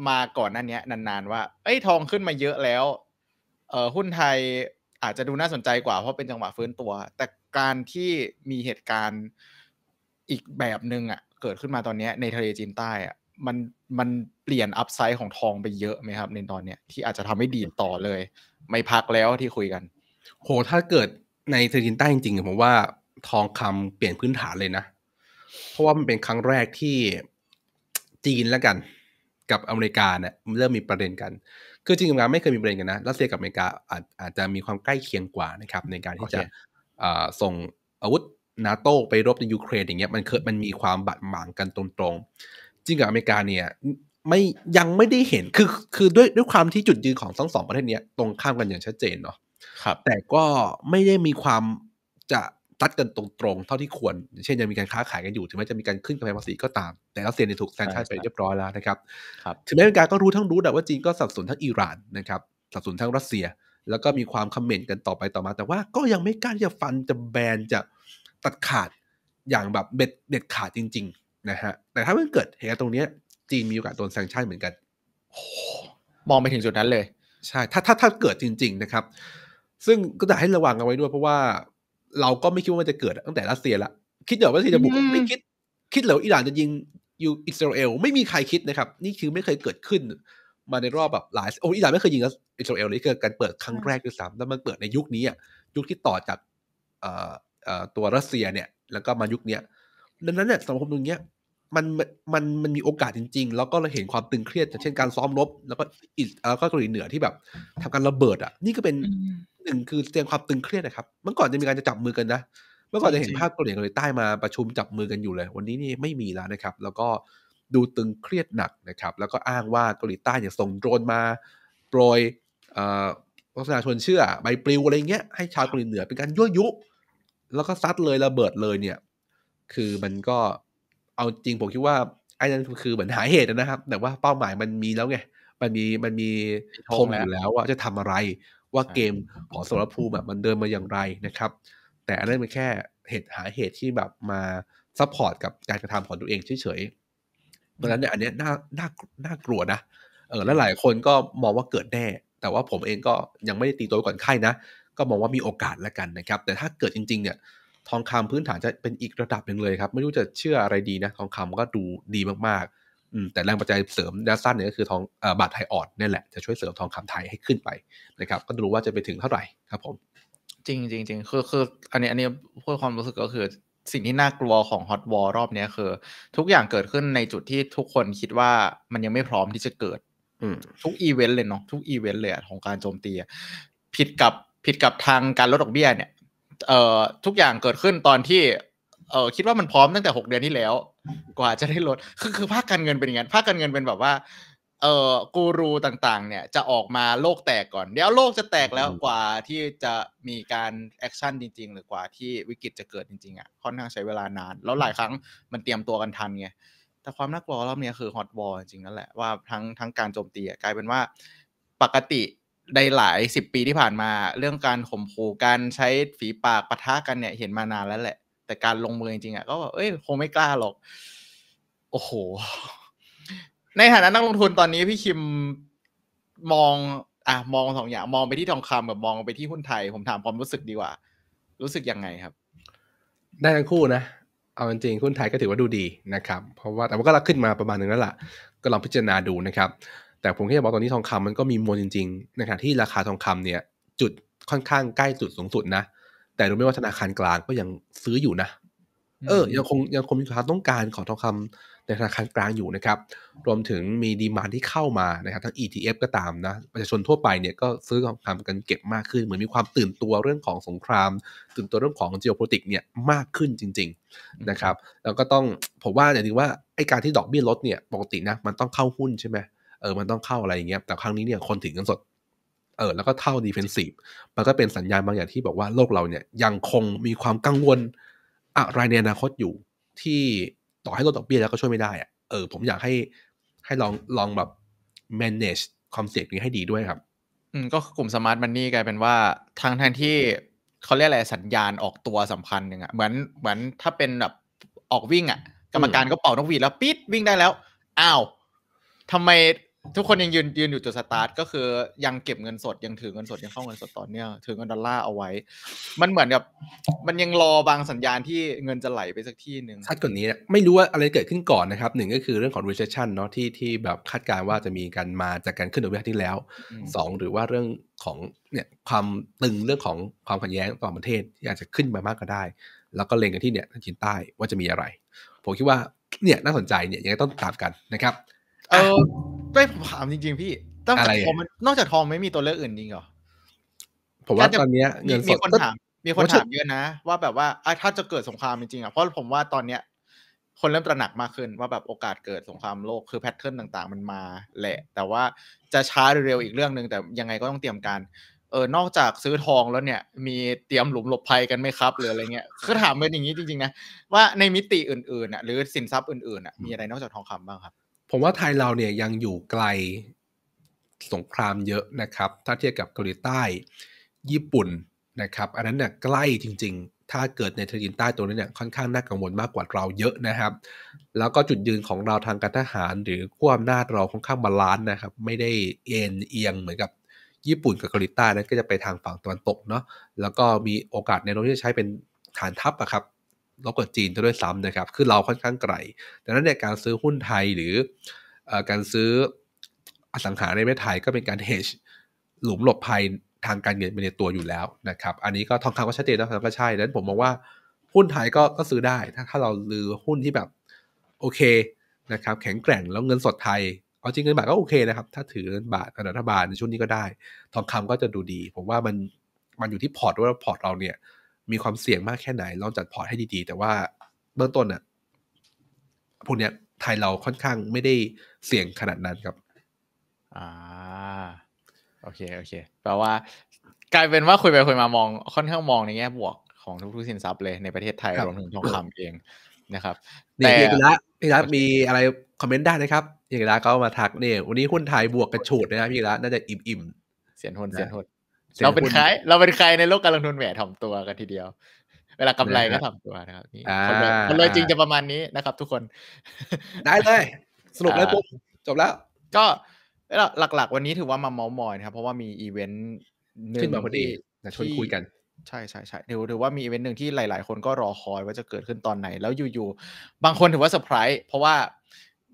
มาก่อนนั้นเนี้ย นานๆว่า เอ้ทองขึ้นมาเยอะแล้วเออหุ้นไทยอาจจะดูน่าสนใจกว่าเพราะเป็นจังหวะฟื้นตัว แต่การที่มีเหตุการณ์อีกแบบหนึ่งอ่ะ เกิดขึ้นมาตอนนี้ในทะเลจีนใต้อ่ะมันมันเปลี่ยนอัพไซด์ของทองไปเยอะไหมครับในตอนเนี้ยที่อาจจะทำให้ดีดต่อเลย ไม่พักแล้วที่คุยกัน โหถ้าเกิดในเซอร์จินใต้จริงๆผมว่าทองคำเปลี่ยนพื้นฐานเลยนะ เพราะว่ามันเป็นครั้งแรกที่จีนแล้วกันกับอเมริกาเนี่ยเริ่มมีประเด็นกัน คือจริงๆกันไม่เคยมีประเด็นกันนะรัสเซียกับอเมริกาอาจอาจจะมีความใกล้เคียงกว่านะครับ ในการที่จะส่งอาวุธนาโต้ไปรบในยูเครนอย่างเงี้ยมันเคยมันมีความบาดหมางกันตรงจีนกับอเมริกาเนี่ยไม่ยังไม่ได้เห็นคือคือด้วยด้วยความที่จุดยืนของทั้งสองประเทศเนี้ยตรงข้ามกันอย่างชัดเจนเนาะครับแต่ก็ไม่ได้มีความจะตัดกันตรงๆเท่าที่ควร เช่นยังมีการค้าขายกันอยู่ถึงแม้จะมีการขึ้นกำแพงภาษีก็ตามแต่รัสเซียเนี่ยถูกแซงชั่นไปเรียบร้อยแล้วนะครับครับถึงแม้อเมริกาก็รู้ทั้งรู้แต่ว่าจีนก็สับสนทั้งอิหร่านนะครับสับสนทั้งรัสเซีย แล้วก็มีความคอมเมนต์กันต่อไปต่อมา แต่ว่าก็ยังไม่กล้าที่จะฟันจะแบนจะตัดขาดอย่างแบบเบ็ดเด็ดขาดจริง ๆนะฮะแต่ถ้ามันเกิดเหตุการณ์ตรงนี้จีนมีโอกาสโดนแซงชั่นเหมือนกัน มองไปถึงจุดนั้นเลย ใช่ถ้าถ้าถ้าเกิดจริงๆนะครับ ซึ่งก็จะให้ระวังเอาไว้ด้วยเพราะว่าเราก็ไม่คิดว่ามันจะเกิดตั้งแต่รัสเซียละ คิดเหรอว่ารัสเซียจะบุกไม่คิด คิดเหรออิหร่านจะยิงยูอิสราเอลไม่มีใครคิดนะครับนี่คือไม่เคยเกิดขึ้น มาในรอบแบบหลายโอ้อิหร่านไม่เคยยิงอิสราเอลเลยเกิดการเปิดครั้งแรกด้วยซ้ำแล้วมันเปิดในยุคนี้อ่ะยุคที่ต่อจากตัวรัสเซียเนี่ยแล้วก็มายุคเนี้ย ดังนั้นเนี่ยสังคมตรงเนี้ยมันมันมันมีโอกาสจริง ๆ แล้วก็เราเห็นความตึงเครียดเช่นการซ้อมรบ แล้วก็อิแล้วก็เกาหลีเหนือที่แบบ ทำการระเบิด อ่ะ นี่ก็เป็นหนึ่งคือเตรียมความตึงเครียดนะครับเมื่อก่อนจะมีการจะจับมือกันนะเมื่อก่อนจะเห็นภาพเกาหลีเกาหลีใต้มาประชุมจับมือกันอยู่เลย วันนี้นี่ไม่มีแล้วนะครับ แล้วก็ดูตึงเครียดหนักนะครับ แล้วก็อ้างว่าเกาหลีใต้เนี่ยส่งโดรนมาโปรยโฆษณาชวนเชื่อ ใบปลิวอะไรเงี้ย ให้ชาวเกาหลีเหนือเป็นการยั่วยุ แล้วก็ซัดเลยระเบิดเลยเนี่ย คือมันก็เอาจริงผมคิดว่าไอ้นั้นคือเหมือนหาเหตุนะครับ แต่ว่าเป้าหมายมันมีแล้วไง มันมี มันมีทงอยู่แล้วว่าจะทำอะไร ว่าเกมของสรภูมิแบบมันเดินมาอย่างไรนะครับ แต่อันนั้นมันแค่เหตุหาเหตุที่แบบมาซัพพอร์ตกับการกระทำของตัวเองเฉยๆดังนั้นเนี่ยอันนี้น่า น่า น่ากลัวนะ เออและหลายคนก็มองว่าเกิดแน่ แต่ว่าผมเองก็ยังไม่ได้ตีตัวก่อนไข้นะ ก็มองว่ามีโอกาสแล้วกันนะครับ แต่ถ้าเกิดจริง ๆเนี่ยทองคำพื้นฐานจะเป็นอีกระดับหนึ่งเลยครับ ไม่รู้จะเชื่ออะไรดีนะทองคำก็ดูดีมากๆอืมแต่แรงปัจจัยเสริมด้านสั้นเนี่ยก็คือทองอบาทไทยอ่อนนี่แหละจะช่วยเสริมทองคำไทยให้ขึ้นไปนะครับก็ดูว่าจะไปถึงเท่าไหร่ครับผม จริงจริงจริงคือคืออันนี้อันนี้พูดความรู้สึกก็คือ สิ่งที่น่ากลัวของฮอตวอลรอบนี้คือทุกอย่างเกิดขึ้นในจุดที่ทุกคนคิดว่ามันยังไม่พร้อมที่จะเกิดทุกอีเวนต์เลยเนาะทุกอีเวนต์เลยของการโจมตีผิดกับผิดกับทางการลดดอกเบี้ยเนี่ยเอ่อทุกอย่างเกิดขึ้นตอนที่เออคิดว่ามันพร้อมตั้งแต่หกเดือนที่แล้ว กว่าจะได้ลดคือคือภาคการเงินเป็นอย่างนั้นภาคการเงินเป็นแบบว่าเอ่อกูรูต่างๆเนี่ยจะออกมาโลกแตกก่อน เดี๋ยวโลกจะแตกแล้วกว่าที่จะมีการแอคชั่นจริงๆ หรือกว่าที่วิกฤตจะเกิดจริงๆอ่ะค่อนข้างใช้เวลานานแล้วหลายครั้งมันเตรียมตัวกันทันไงแต่ความน่ากลัวรอบนี้คือฮอตบอลจริงๆนั่นแหละว่าทั้งทั้งการโจมตีกลายเป็นว่าปกติในหลายสิบปีที่ผ่านมา เรื่องการข่มขู่การใช้ฝีปากปะทะกันเนี่ย เห็นมานานแล้วแหละ แต่การลงมือจริงๆอ่ะก็แบบเอ้ยคงไม่กล้าหรอก โอ้โห ในฐานะนักลงทุนตอนนี้พี่คิมมอง อ่ะมองสองอย่างมองไปที่ทองคำกับมองไปที่หุ้นไทย ผมถามความรู้สึกดีกว่า รู้สึกยังไงครับ ได้ทั้งคู่นะเอาจริงๆหุ้นไทยก็ถือว่าดูดีนะครับ เพราะว่า แต่ว่าก็ขึ้นมาประมาณนึงแล้วล่ะก็ลองพิจารณาดูนะครับแต่ผมแค่จะบอกตอนนี้ทองคำมันก็มีมวลจริงๆในขณะที่ราคาทองคำเนี่ยจุดค่อนข้างใกล้จุดสูงสุดนะ แต่รู้ไหมว่าธนาคารกลางก็ยังซื้ออยู่นะเออยังคงยังคงมีความต้องการของทองคำในธนาคารกลางอยู่นะครับรวมถึงมีดีมาที่เข้ามานะครับทั้ง ETF ก็ตามนะ ประชาชนทั่วไปเนี่ยก็ซื้อทองคำกันเก็บมากขึ้น เหมือนมีความตื่นตัวเรื่องของสงคราม ตื่นตัวเรื่องของ geopolitics เนี่ยมากขึ้นจริงๆนะครับ แล้วก็ต้องผมว่าอย่างที่ว่าไอการที่ดอกเบี้ยลดเนี่ยปกตินะมันต้องเข้าหุ้นใช่ไหมเออ มันต้องเข้าอะไรอย่างเงี้ย แต่ครั้งนี้เนี่ย คนถึงเงินสด เออ แล้วก็เท่าดีเฟนซีฟมันก็เป็นสัญญาณบางอย่างที่บอกว่าโลกเราเนี่ย ยังคงมีความกังวล อะไรในอนาคตอยู่ ที่ต่อให้ลดดอกเบี้ยแล้วก็ช่วยไม่ได้อะเออ ผมอยากให้ให้ลองลองแบบ manage ความเสี่ยงนี้ให้ดีด้วยครับ อืม ก็กลุ่มสมาร์ทมันนี่กลายเป็นว่าทางแทนที่เขาเรียกอะไรสัญญาณออกตัวสำคัญหนึ่งอะเหมือนเหมือนถ้าเป็นแบบออกวิ่งอะกรรมการก็เป่านกหวีดแล้วปิดวิ่งได้แล้ว อ้าว ทำไมทุกคนยังยืนยืนอยู่จุดสตาร์ทก็คือยังเก็บเงินสด ยังถือเงินสด ยังเข้าเงินสดต่อเนี่ยถือเงินดอลลาร์เอาไว้ มันเหมือนกับ มันยังรอบางสัญญาณที่เงินจะไหลไปสักที่หนึ่งคาดก่อนนี้ไม่รู้ว่าอะไรเกิดขึ้นก่อนนะครับหนึ่งก็คือเรื่องของ recession เนาะที่ที่แบบคาดการว่าจะมีการมาจากการขึ้นดอกเบี้ยที่แล้วสองหรือว่าเรื่องของเนี่ยความตึงเรื่องของความขัดแย้งต่อประเทศที่อาจจะขึ้นมามากก็ได้ แล้วก็เล็งกันที่เนี่ยจีนใต้ว่าจะมีอะไร ผมคิดว่าเนี่ยน่าสนใจเนี่ยยังต้องตามกันนะครับเออไม่ผมถามจริง ๆ พี่ตั้งแต่ทองมันนอกจากทองไม่มีตัวเลือกอื่นจริงเหรอผมว่าตอนนี้เงินสดมีคนถาม มีคนถามเยอะนะว่าแบบว่าถ้าจะเกิดสงครามจริงๆอ่ะเพราะผมว่าตอนเนี้ย คนเริ่มตระหนักมากขึ้นว่าแบบโอกาสเกิดสงครามโลกคือแพทเทิร์นต่างๆมันมาแหละ แต่ว่าจะช้าหรือเร็วอีกเรื่องหนึ่งแต่ยังไงก็ต้องเตรียมการเออนอกจากซื้อทองแล้วเนี่ย มีเตรียมหลุมหลบภัยกันไหมครับหรืออะไรเงี้ยคือถามเป็นอย่างนี้จริงๆนะว่าในมิติอื่นๆอ่ะ หรือสินทรัพย์อื่นๆอ่ะมีอะไรนอกจากทองคำบ้างครับผมว่าไทยเราเนี่ยยังอยู่ไกลสงครามเยอะนะครับ ถ้าเทียบกับเกาหลีใต้ญี่ปุ่นนะครับ อันนั้นเนี่ยใกล้จริงๆ ถ้าเกิดในทะเลจีนใต้ตัวนี้เนี่ยค่อนข้างน่ากังวลมากกว่าเราเยอะนะครับ แล้วก็จุดยืนของเราทางการทหารหรือขั้วอำนาจเราค่อนข้างบาลานซ์นะครับ ไม่ได้เอ็นเอียงเหมือนกับญี่ปุ่นกับเกาหลีใต้นั้นก็จะไปทางฝั่งตะวันตกเนาะแล้วก็มีโอกาสในโน้มที่จะใช้เป็นฐานทัพอะครับลบกว่าจีนด้วยซ้ำนะครับ คือเราค่อนข้างไกลดังนั้นในการซื้อหุ้นไทยหรือการซื้ออสังหาในประเทศไทยก็เป็นการ hedge หลุมหลบภัยทางการเงินไปในตัวอยู่แล้วนะครับ อันนี้ก็ทองคำก็ชัดเจนแล้วก็ใช่ดังนั้นผมมองว่าหุ้นไทยก็ก็ซื้อได้ ถ้าถ้าเราลือหุ้นที่แบบโอเคนะครับแข็งแกร่ง แล้วเงินสดไทย เอาจริงเงินบาทก็โอเคนะครับ ถ้าถือเงินบาทรัฐบาลในช่วงนี้ก็ได้ ทองคำก็จะดูดี ผมว่ามันมันอยู่ที่พอร์ตว่าพอร์ตเราเนี่ยมีความเสี่ยงมากแค่ไหนลองจัดพอร์ตให้ดีๆ แต่ว่าเบื้องต้นอะพวกเนี้ยไทยเราค่อนข้างไม่ได้เสี่ยงขนาดนั้นครับ อ่าโอเค โอเคแปลว่า กลายเป็นว่าคุยไปคุยมามอง ค่อนข้างมองในแง่บวกของทุกๆ สินทรัพย์เลย ในประเทศไทยรวมถึงทองคำเองนะครับแต่พี่ลระพี่ลระมีอะไรคอมเมนต์ได้นะครับพี่ลระก็มาทักเนี่ยวันนี้หุ้นไทยบวกกระฉูดนะพี่ละน่าจะอิ่มมเสียนหุ้นเสียนหุ้นเราเป็นใคร เราเป็นใครในโลกการลงทุนแหวนถ่อมตัวกันทีเดียว เวลากำไรก็ถ่อมตัวนะครับนี่คนรวยจริงจะประมาณนี้นะครับทุกคน ได้เลย สรุปเลยปุ๊บจบแล้ว ก็หลักๆวันนี้ถือว่ามาเมาส์มอยนะครับ เพราะว่ามีอีเวนต์หขึ้นมาพอดีชวนคุยกันใช่ใช่ใช่ถือถือว่ามีอีเวนต์หนึ่งที่หลายๆคนก็รอคอยว่าจะเกิดขึ้นตอนไหน แล้วอยู่ๆบางคนถือว่าเซอร์ไพรส์เพราะว่า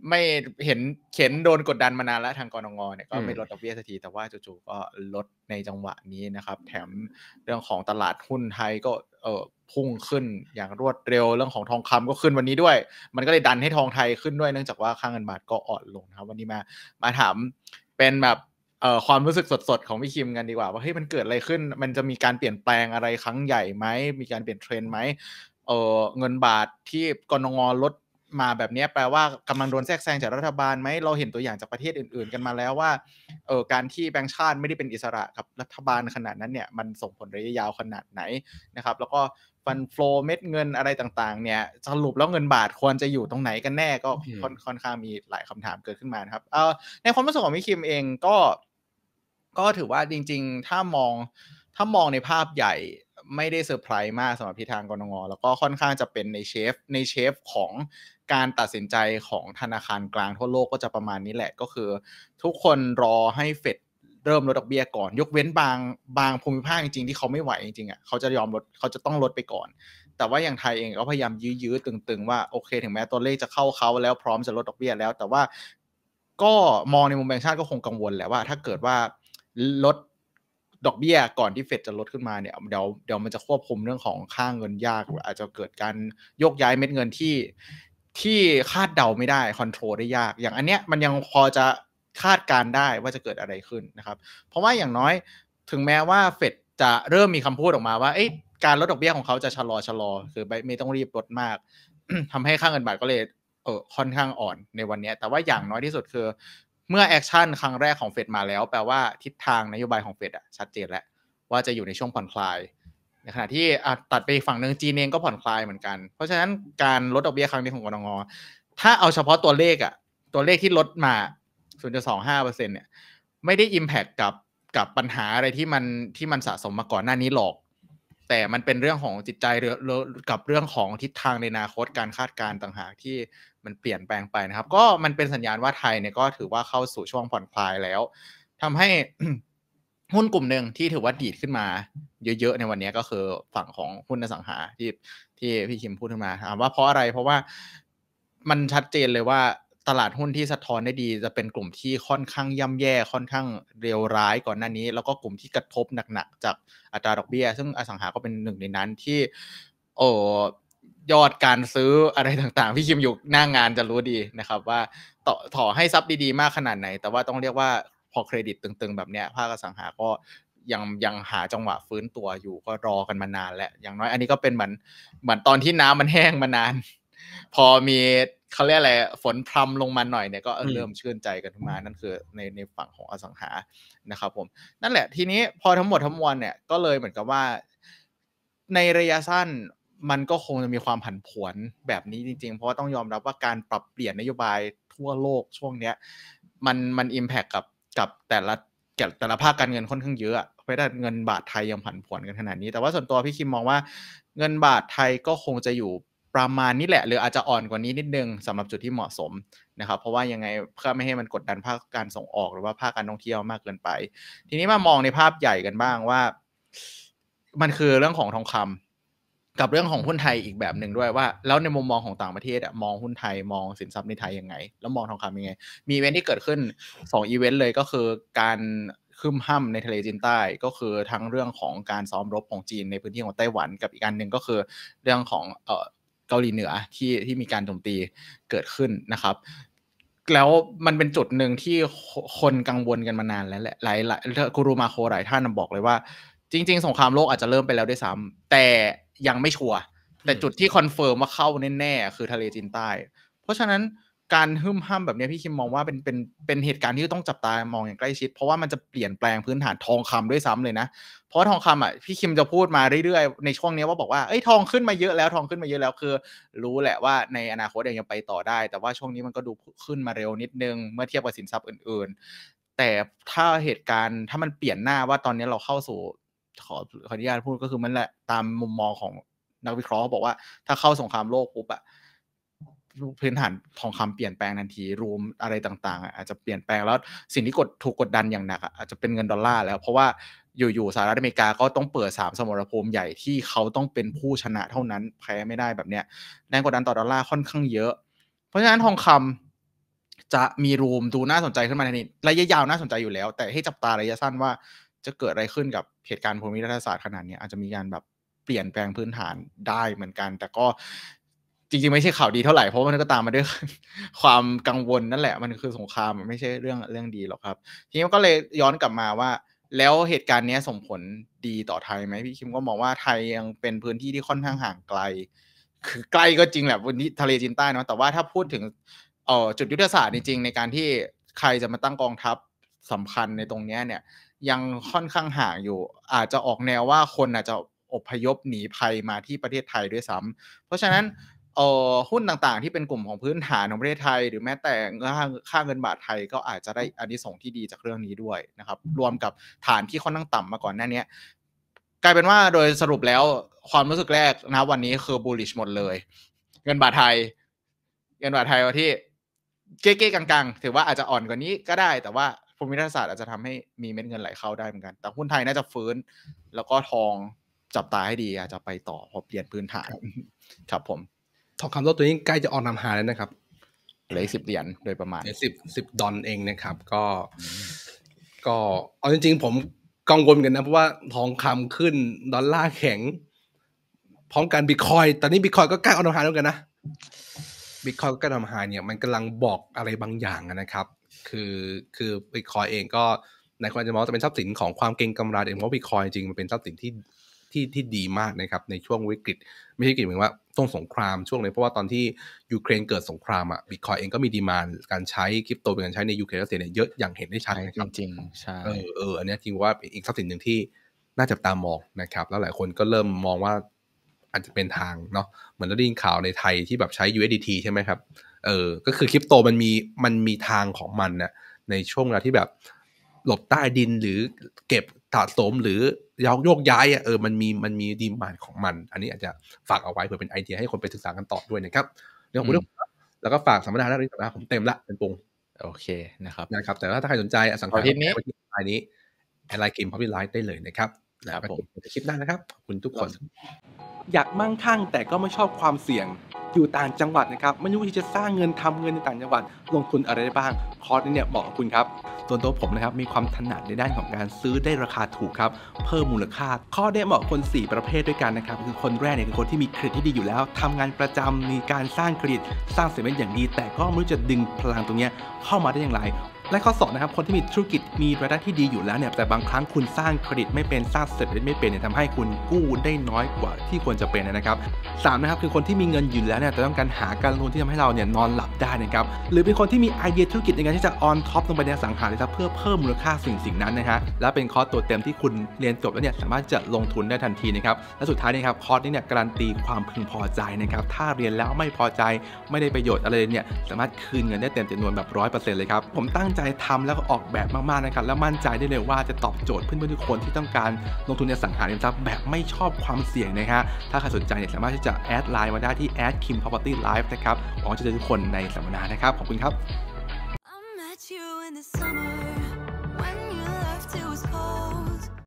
ไม่เห็นเข็นโดนกดดันมานานแล้วทางกรงงเนี่ยก็ไม่ลดดอกเบี้ยสักที แต่ว่าจู่ๆก็ลดในจังหวะนี้นะครับ แถมเรื่องของตลาดหุ้นไทยก็เออพุ่งขึ้นอย่างรวดเร็วเรื่องของทองคำก็ขึ้นวันนี้ด้วย มันก็เลยดันให้ทองไทยขึ้นด้วยเนื่องจากว่าค่าเงินบาทก็อ่อนลงนะครับ วันนี้มามาถามเป็นแบบเอ่อความรู้สึกสดๆ ของพี่คิมกันดีกว่า ว่าเฮ้ยมันเกิดอะไรขึ้น มันจะมีการเปลี่ยนแปลงอะไรครั้งใหญ่ไหมมีการเปลี่ยนเทรนด์ไหมเออเงินบาทที่กรงงลดมาแบบนี้แปลว่ากำลังโดนแทรกแซงจากรัฐบาลไหมเราเห็นตัวอย่างจากประเทศอื่นๆ กันมาแล้วว่าเออการที่แบงค์ชาติไม่ได้เป็นอิสระกับรัฐบาลขนาดนั้นเนี่ยมันส่งผลระยะยาวขนาดไหนนะครับแล้วก็ฟันฟลอเม็ดเงินอะไรต่างๆ เนี่ย สรุปแล้วเงินบาทควรจะอยู่ตรงไหน กัน แน่ ก็ค่อนข้างมีหลายคำถามเกิดขึ้นมาครับเออในความรู้สึกของมิคิมเองก็ ก็ถือว่าจริง ๆถ้ามองถ้ามองในภาพใหญ่ไม่ได้เซอร์ไพรส์มากสำหรับทิศทางกรงแล้วก็ค่อนข้างจะเป็นในเชฟ ในเชฟของการตัดสินใจของธนาคารกลางทั่วโลกก็จะประมาณนี้แหละก็คือ ทุกคนรอให้เฟดเริ่มลดดอกเบี้ยก่อนยกเว้นบางบางภูมิภาคจริงๆที่เขาไม่ไหวจริงๆอ่ะเขาจะยอมลดเขาจะต้องลดไปก่อน แต่ว่าอย่างไทยเองก็พยายามยื้อๆ ตึงๆ ว่า โอเคถึงแม้ตัวเลขจะเข้าเขาแล้วพร้อมจะลดดอกเบี้ยแล้ว แต่ว่าก็มองในมุมแบงค์ชาติก็คงกังวลแหละว่าถ้าเกิดว่าลดดอกเบี้ยก่อนที่เฟดจะลดขึ้นมาเนี่ยเดี๋ยวเดี๋ยวมันจะควบคุมเรื่องของค่างเงินยากอาจจะเกิดการโยกย้ายเม็ดเงินที่ที่คาดเดาไม่ได้คอนโทรลได้ยาก อย่างอันเนี้ยมันยังพอจะคาดการได้ว่าจะเกิดอะไรขึ้น นะครับ เพราะว่าอย่างน้อยถึงแม้ว่าเฟดจะเริ่มมีคำพูดออกมาว่าอ้การลดดอกเบี้ยของเขาจะชะลอชะลอคือไม่ต้องรีบลดมาก ทำให้ค่างเงินบาทก็เลยเออค่อนข้างอ่อนในวันนี้แต่ว่าอย่างน้อยที่สุดคือเมื่อแอคชั่นครั้งแรกของเฟดมาแล้ว แปลว่า ทิศทางนโยบายของเฟดอะชัดเจนแล้ว ว่าจะอยู่ในช่วงผ่อนคลายใน ขณะ ที่ตัดไปฝั่งหนึ่งจีน เอง ก็ผ่อนคลาย เหมือน กัน เพราะฉะนั้นการลดดอกเบี้ย ครั้ง นี้ ของกรงถ้าเอาเฉพาะตัวเลขอะตัวเลขที่ลดมา 0.25%เนี่ย ไม่ได้อิมแพคกับกับปัญหาอะไรที่มันที่มันสะสมมาก่อนหน้านี้หรอกแต่มันเป็นเรื่องของจิตใจกับเรื่องของทิศทางในอนาคตการคาดการณ์ต่างหากที่มันเปลี่ยนแปลงไปนะครับ ก็มันเป็นสัญญาณว่าไทยเนี่ยก็ถือว่าเข้าสู่ช่วงผ่อนคลายแล้ว ทำให้หุ้นกลุ่มหนึ่งที่ถือว่าดีดขึ้นมา เยอะๆในวันนี้ก็คือฝั่งของหุ้นอสังหาที่ที่พี่คิมพูดขึ้นมาถามว่าเพราะอะไรเพราะว่ามันชัดเจนเลยว่าตลาดหุ้นที่สะท้อนได้ดี จะเป็นกลุ่มที่ค่อนข้างย่ำแย่ค่อนข้างเร็วร้ายก่อนหน้านี้ แล้วก็กลุ่มที่กระทบหนักๆ จากอัตราดอกเบี้ย ซึ่งอสังหาก็เป็นหนึ่งในนั้นที่โอ้ยอดการซื้ออะไรต่างๆพี่คิมอยู่หน้างงานจะรู้ดีนะครับ ว่าต่อถอให้ซับดีๆ มากขนาดไหน แต่ว่าต้องเรียกว่าพอเครดิตตึง ๆ แบบเนี้ยภาคอสังหาก็ยังยังหาจังหวะฟื้นตัวอยู่ก็รอกันมานานแล้ว อย่างน้อยอันนี้ก็เป็นเหมือนเหมือนตอนที่น้ำมันแห้งมานาน พอมีเขาเรียกอะไร ฝนพรมลงมาหน่อยเนี่ยก็เริ่มชื่นใจกันขึ้นมา นั่นคือในในฝั่งของอสังหานะครับผม นั่นแหละทีนี้พอทั้งหมดทั้งมวลเนี่ยก็เลยเหมือนกับว่า ในระยะสั้นมันก็คงจะมีความผันผวนแบบนี้จริงๆ เพราะว่าต้องยอมรับว่าการปรับเปลี่ยนนโยบายทั่วโลกช่วงเนี้ย มันมันอิมแพคกับกับแต่ละแต่ละภาคการเงินค่อนข้างเยอะเพราะนั้นเงินบาทไทยยังผันผวนกันขนาดนี้ แต่ว่าส่วนตัวพี่คิมมองว่า เงินบาทไทยก็คงจะอยู่ประมาณนี้แหละ หรืออาจจะอ่อนกว่านี้นิดนึงสำหรับจุดที่เหมาะสมนะครับ เพราะว่ายังไงเพื่อไม่ให้มันกดดันภาคการส่งออกหรือว่าภาคการท่องเที่ยวมากเกินไป ทีนี้มามองในภาพใหญ่กันบ้างว่า มันคือเรื่องของทองคำ กับเรื่องของหุ้นไทยอีกแบบหนึ่งด้วยว่าแล้วในมุมมองของต่างประเทศมองหุ้นไทยมองสินทรัพย์ในไทยยังไง แล้วมองทองคำยังไง มีเวนที่เกิดขึ้น2อีเวนต์เลยก็คือการคึมห้ำในทะเลจีนใต้ ก็คือทั้งเรื่องของการซ้อมรบของจีนในพื้นที่ของไต้หวัน กับอีกการหนึ่งก็คือเรื่องของเอ่อเกาหลีเหนือ ที่ที่มีการโจมตีเกิดขึ้นนะครับ แล้วมันเป็นจุดหนึ่งที่คนกังวลกันมานานแล้วแหละหลายหลายคุรูมาโคหลายท่านบอกเลยว่า จริงๆ สงครามโลกอาจจะเริ่มไปแล้วด้วยซ้ำแต่ยังไม่ชัวร์แต่จุดที่คอนเฟิร์มว่าเข้าแน่ๆ คือทะเลจีนใต้ เพราะฉะนั้นการหึ่มห้ามแบบนี้พี่คิมมองว่าเป็นเป็นเป็นเหตุการณ์ที่ต้องจับตามองอย่างใกล้ชิด เพราะว่ามันจะเปลี่ยนแปลงพื้นฐานทองคำด้วยซ้ำเลยนะ เพราะทองคำอ่ะพี่คิมจะพูดมาเรื่อยๆ ในช่วงนี้ว่าบอกว่าเอ้ยทองขึ้นมาเยอะแล้วทองขึ้นมาเยอะแล้วคือรู้แหละว่าในอนาคตยังไปต่อได้ แต่ว่าช่วงนี้มันก็ดูขึ้นมาเร็วนิดนึงเมื่อเทียบกับสินทรัพย์อื่นๆ แต่ถ้าเหตุการณ์ถ้ามันเปลี่ยนหน้าว่าตอนนี้เราเข้าสู่ขอขออนุญาตพูดก็คือมันแหละตามมุมมองของนักวิเคราะห์บอกว่าถ้าเข้าสงครามโลกปุ๊บอะพื้นฐานทองคำเปลี่ยนแปลงทันทีรวมอะไรต่างๆอาจจะเปลี่ยนแปลงแล้ว สิ่งที่กดถูกกดดันอย่างหนักอาจจะเป็นเงินดอลลาร์แล้ว เพราะว่าอยู่ๆสหรัฐอเมริกาก็ต้องเปิด 3 สมรภูมิใหญ่ที่เขาต้องเป็นผู้ชนะ เท่านั้นแพ้ไม่ได้แบบเนี้ยแรงกดดันต่อดอลลาร์ค่อนข้างเยอะ เพราะฉะนั้นทองคำจะมีรูมดูน่าสนใจขึ้นมาในนี้ระยะยาวน่าสนใจอยู่แล้ว แต่ให้จับตาระยะสั้นว่าจะเกิดอะไรขึ้นกับเหตุการณ์ภูมิรัฐศาสตร์ขนาดนี้อาจจะมีการแบบเปลี่ยนแปลงพื้นฐานได้เหมือนกัน แต่ก็จริงๆ ไม่ใช่ข่าวดีเท่าไหร่ เพราะมันก็ตามมาด้วยความกังวลนั่นแหละมันคือสงครามมันไม่ใช่เรื่องเรื่องดีหรอกครับทีนี้ก็เลยย้อนกลับมาว่า แล้วเหตุการณ์นี้ส่งผลดีต่อไทยไหม พี่คิมก็มองว่าไทยยังเป็นพื้นที่ที่ค่อนข้างห่างไกล คือใกล้ก็จริงแหละบนที่ทะเลจีนใต้นะแต่ว่าถ้าพูดถึงเออจุดยุทธศาสตร์จริงๆในการที่ใครจะมาตั้งกองทัพสำคัญในตรงนี้เนี่ย ยังค่อนข้างห่างอยู่ อาจจะออกแนวว่าคนอาจจะอพยพหนีภัยมาที่ประเทศไทยด้วยซ้ำ เพราะฉะนั้นเอ่อหุ้นต่างๆ ที่เป็นกลุ่มของพื้นฐานของประเทศไทย หรือแม้แต่ค่าค่าเงินบาทไทยก็อาจจะได้อันิสงส์ที่ดีจากเรื่องนี้ด้วยนะครับรวมกับฐานที่ค่อนข้างต่ำมาก่อนหน้านี้กลายเป็นว่าโดยสรุปแล้วความรู้สึกแรกนะวันนี้คือบูลลิชหมดเลยเงินบาทไทยเงินบาทไทยวที่เก๊กๆกลางๆถือว่าอาจจะอ่อนกว่านี้ก็ได้ แต่ว่าภูมิรัฐศาสตร์อาจจะทำให้มีเม็ดเงินไหลเข้าได้เหมือนกัน แต่หุ้นไทยน่าจะฟื้น แล้วก็ทองจับตาให้ดี อาจจะไปต่อพอเปลี่ยนพื้นฐานครับผมทองคำโลกตัวนี้ใกล้จะออกนำหาแล้วนะครับเหลือสิบเหรียญโดยประมาณสิบสิบดอลเองนะครับก็ก็เอาจริง ๆ ผมกังวลกันนะเพราะว่าทองคำขึ้นดอลลาร์แข็งพร้อมกันบิตคอยตอนนี้บิตคอยก็ใกล้ออกนำหาแล้วกันนะบิตคอยก็ใกล้ออกนำหาเนี่ย มันกำลังบอกอะไรบางอย่างนะครับ คือคือบิตคอยเองก็ในความจะมองจะเป็นทรัพย์สินของความเก่งกำไรเองเพราะบิตคอยจริงมันเป็นทรัพย์สินที่ที่ที่ดีมากนะครับ ในช่วงวิกฤตไม่ใช่วิกฤตเหมือนว่าตรงสงครามช่วงนี้เพราะว่าตอนที่ยูเครนเกิดสงครามอ่ะบิตคอยเองก็มีดีมานการใช้คริปโตเป็นการใช้ในยูเครนรัสเซียเนี่ยเยอะอย่างเห็นได้ชัดจริงใช่เออเอออันนี้จริงว่าอีกทรัพย์สินหนึ่งที่น่าจับตามองนะครับ แล้วหลายคนก็เริ่มมองว่าอาจจะเป็นทางเนาะเหมือนเราได้ินข่าวในไทยที่แบบใช้ USDT ใช่ไหมครับเออก็คือคริปโตมันมีมันมีทางของมันนะในช่วงเวลาที่แบบ หลบใต้ดินหรือเก็บสะสมหรือยกโยกย้ายอ่ะเออมันมีมันมีดีมานของมัน อันนี้อาจจะฝากเอาไว้เผื่อเป็นไอเดีย ให้คนไปศึกษากันต่อด้วยนะครับเรื่องผมเรื่องแล้วก็ฝากสัมมนาหน้านี้สัมมนาผมเต็มละเป็นปุงโอเคนะครับนะครับ แต่ถ้าใครสนใจสังเกติีทรั้ย์รายนี้อนไลน์กิมพับบิไลท์ได้เลยนะครับนะครับผมคลิปหน้านะครับคุณทุกคน อยากมั่งคั่งแต่ก็ไม่ชอบความเสี่ยงอยู่ต่างจังหวัดนะครับไม่รู้ที่จะสร้างเงินทำเงินในต่างจังหวัดลงทุนอะไรได้บ้าง คอร์สนี้เนี่ยเหมาะกับคุณครับ ส่วนตัวผมนะครับมีความถนัดในด้านของการซื้อได้ราคาถูกครับ เพิ่มมูลค่าคอร์้เหมาะคน 4 ประเภทด้วยกันนะครับคือคนแรกเนี่ยคือคนที่มีเครดิตที่ดีอยู่แล้ว ทำงานประจำมีการสร้างเครดิตสร้างเสร็จนอย่างดีแต่ก็ไม่รู้จะดึงพลังตรงนี้เข้ามาได้อย่างไรและข้อ2นะครับคนที่มีธุรกิจมีรายได้ที่ดีอยู่แล้วเนี่ยแต่บางครั้งคุณสร้างเครดิตไม่เป็นสร้างเสร็จไม่เป็นเนี่ยทำให้คุณกู้ได้น้อยกว่าที่ควรจะเป็นนะครับสามนะครับคือคนที่มีเงินอยู่แล้วเนี่ยแต่ต้องการหาการลงทุนที่ทำให้เราเนี่ยนอนหลับได้นะครับหรือเป็นคนที่มีไอเดียธุรกิจในการที่จะออนท็อปลงไปในสังหาริมทรัพย์เพื่อเพิ่มมูลค่าสิ่งสิ่งนั้นนะฮะและเป็นคอร์สตัวเต็มที่คุณเรียนจบแล้วเนี่ยสามารถจะลงทุนได้ทันทีนะครับและสุดท้ายนะครับคอร์สนี้เนี่ยการันตีความพึงพอใจนะครับถ้าเรียนแล้วไม่พอใจไม่ได้ประโยชน์อะไรเนี่ยสามารถคืนเงินได้เต็มจำนวนแบบร้อยเปอร์เซ็นต์เลยครับผมตั้งใจใจทำแล้วก็ออกแบบมาก ๆ นะครับ แล้วมั่นใจได้เลยว่าจะตอบโจทย์เพื่อนๆทุกคนที่ต้องการลงทุนในสังหาริมทรัพย์แบบไม่ชอบความเสี่ยงนะฮะถ้าใครสนใจเนี่ยสามารถที่จะ แอดไลน์มาได้ที่แอดคิมพ property life นะครับหวังจะเจอทุกคนในสัมมนานะครับ ขอบคุณครับ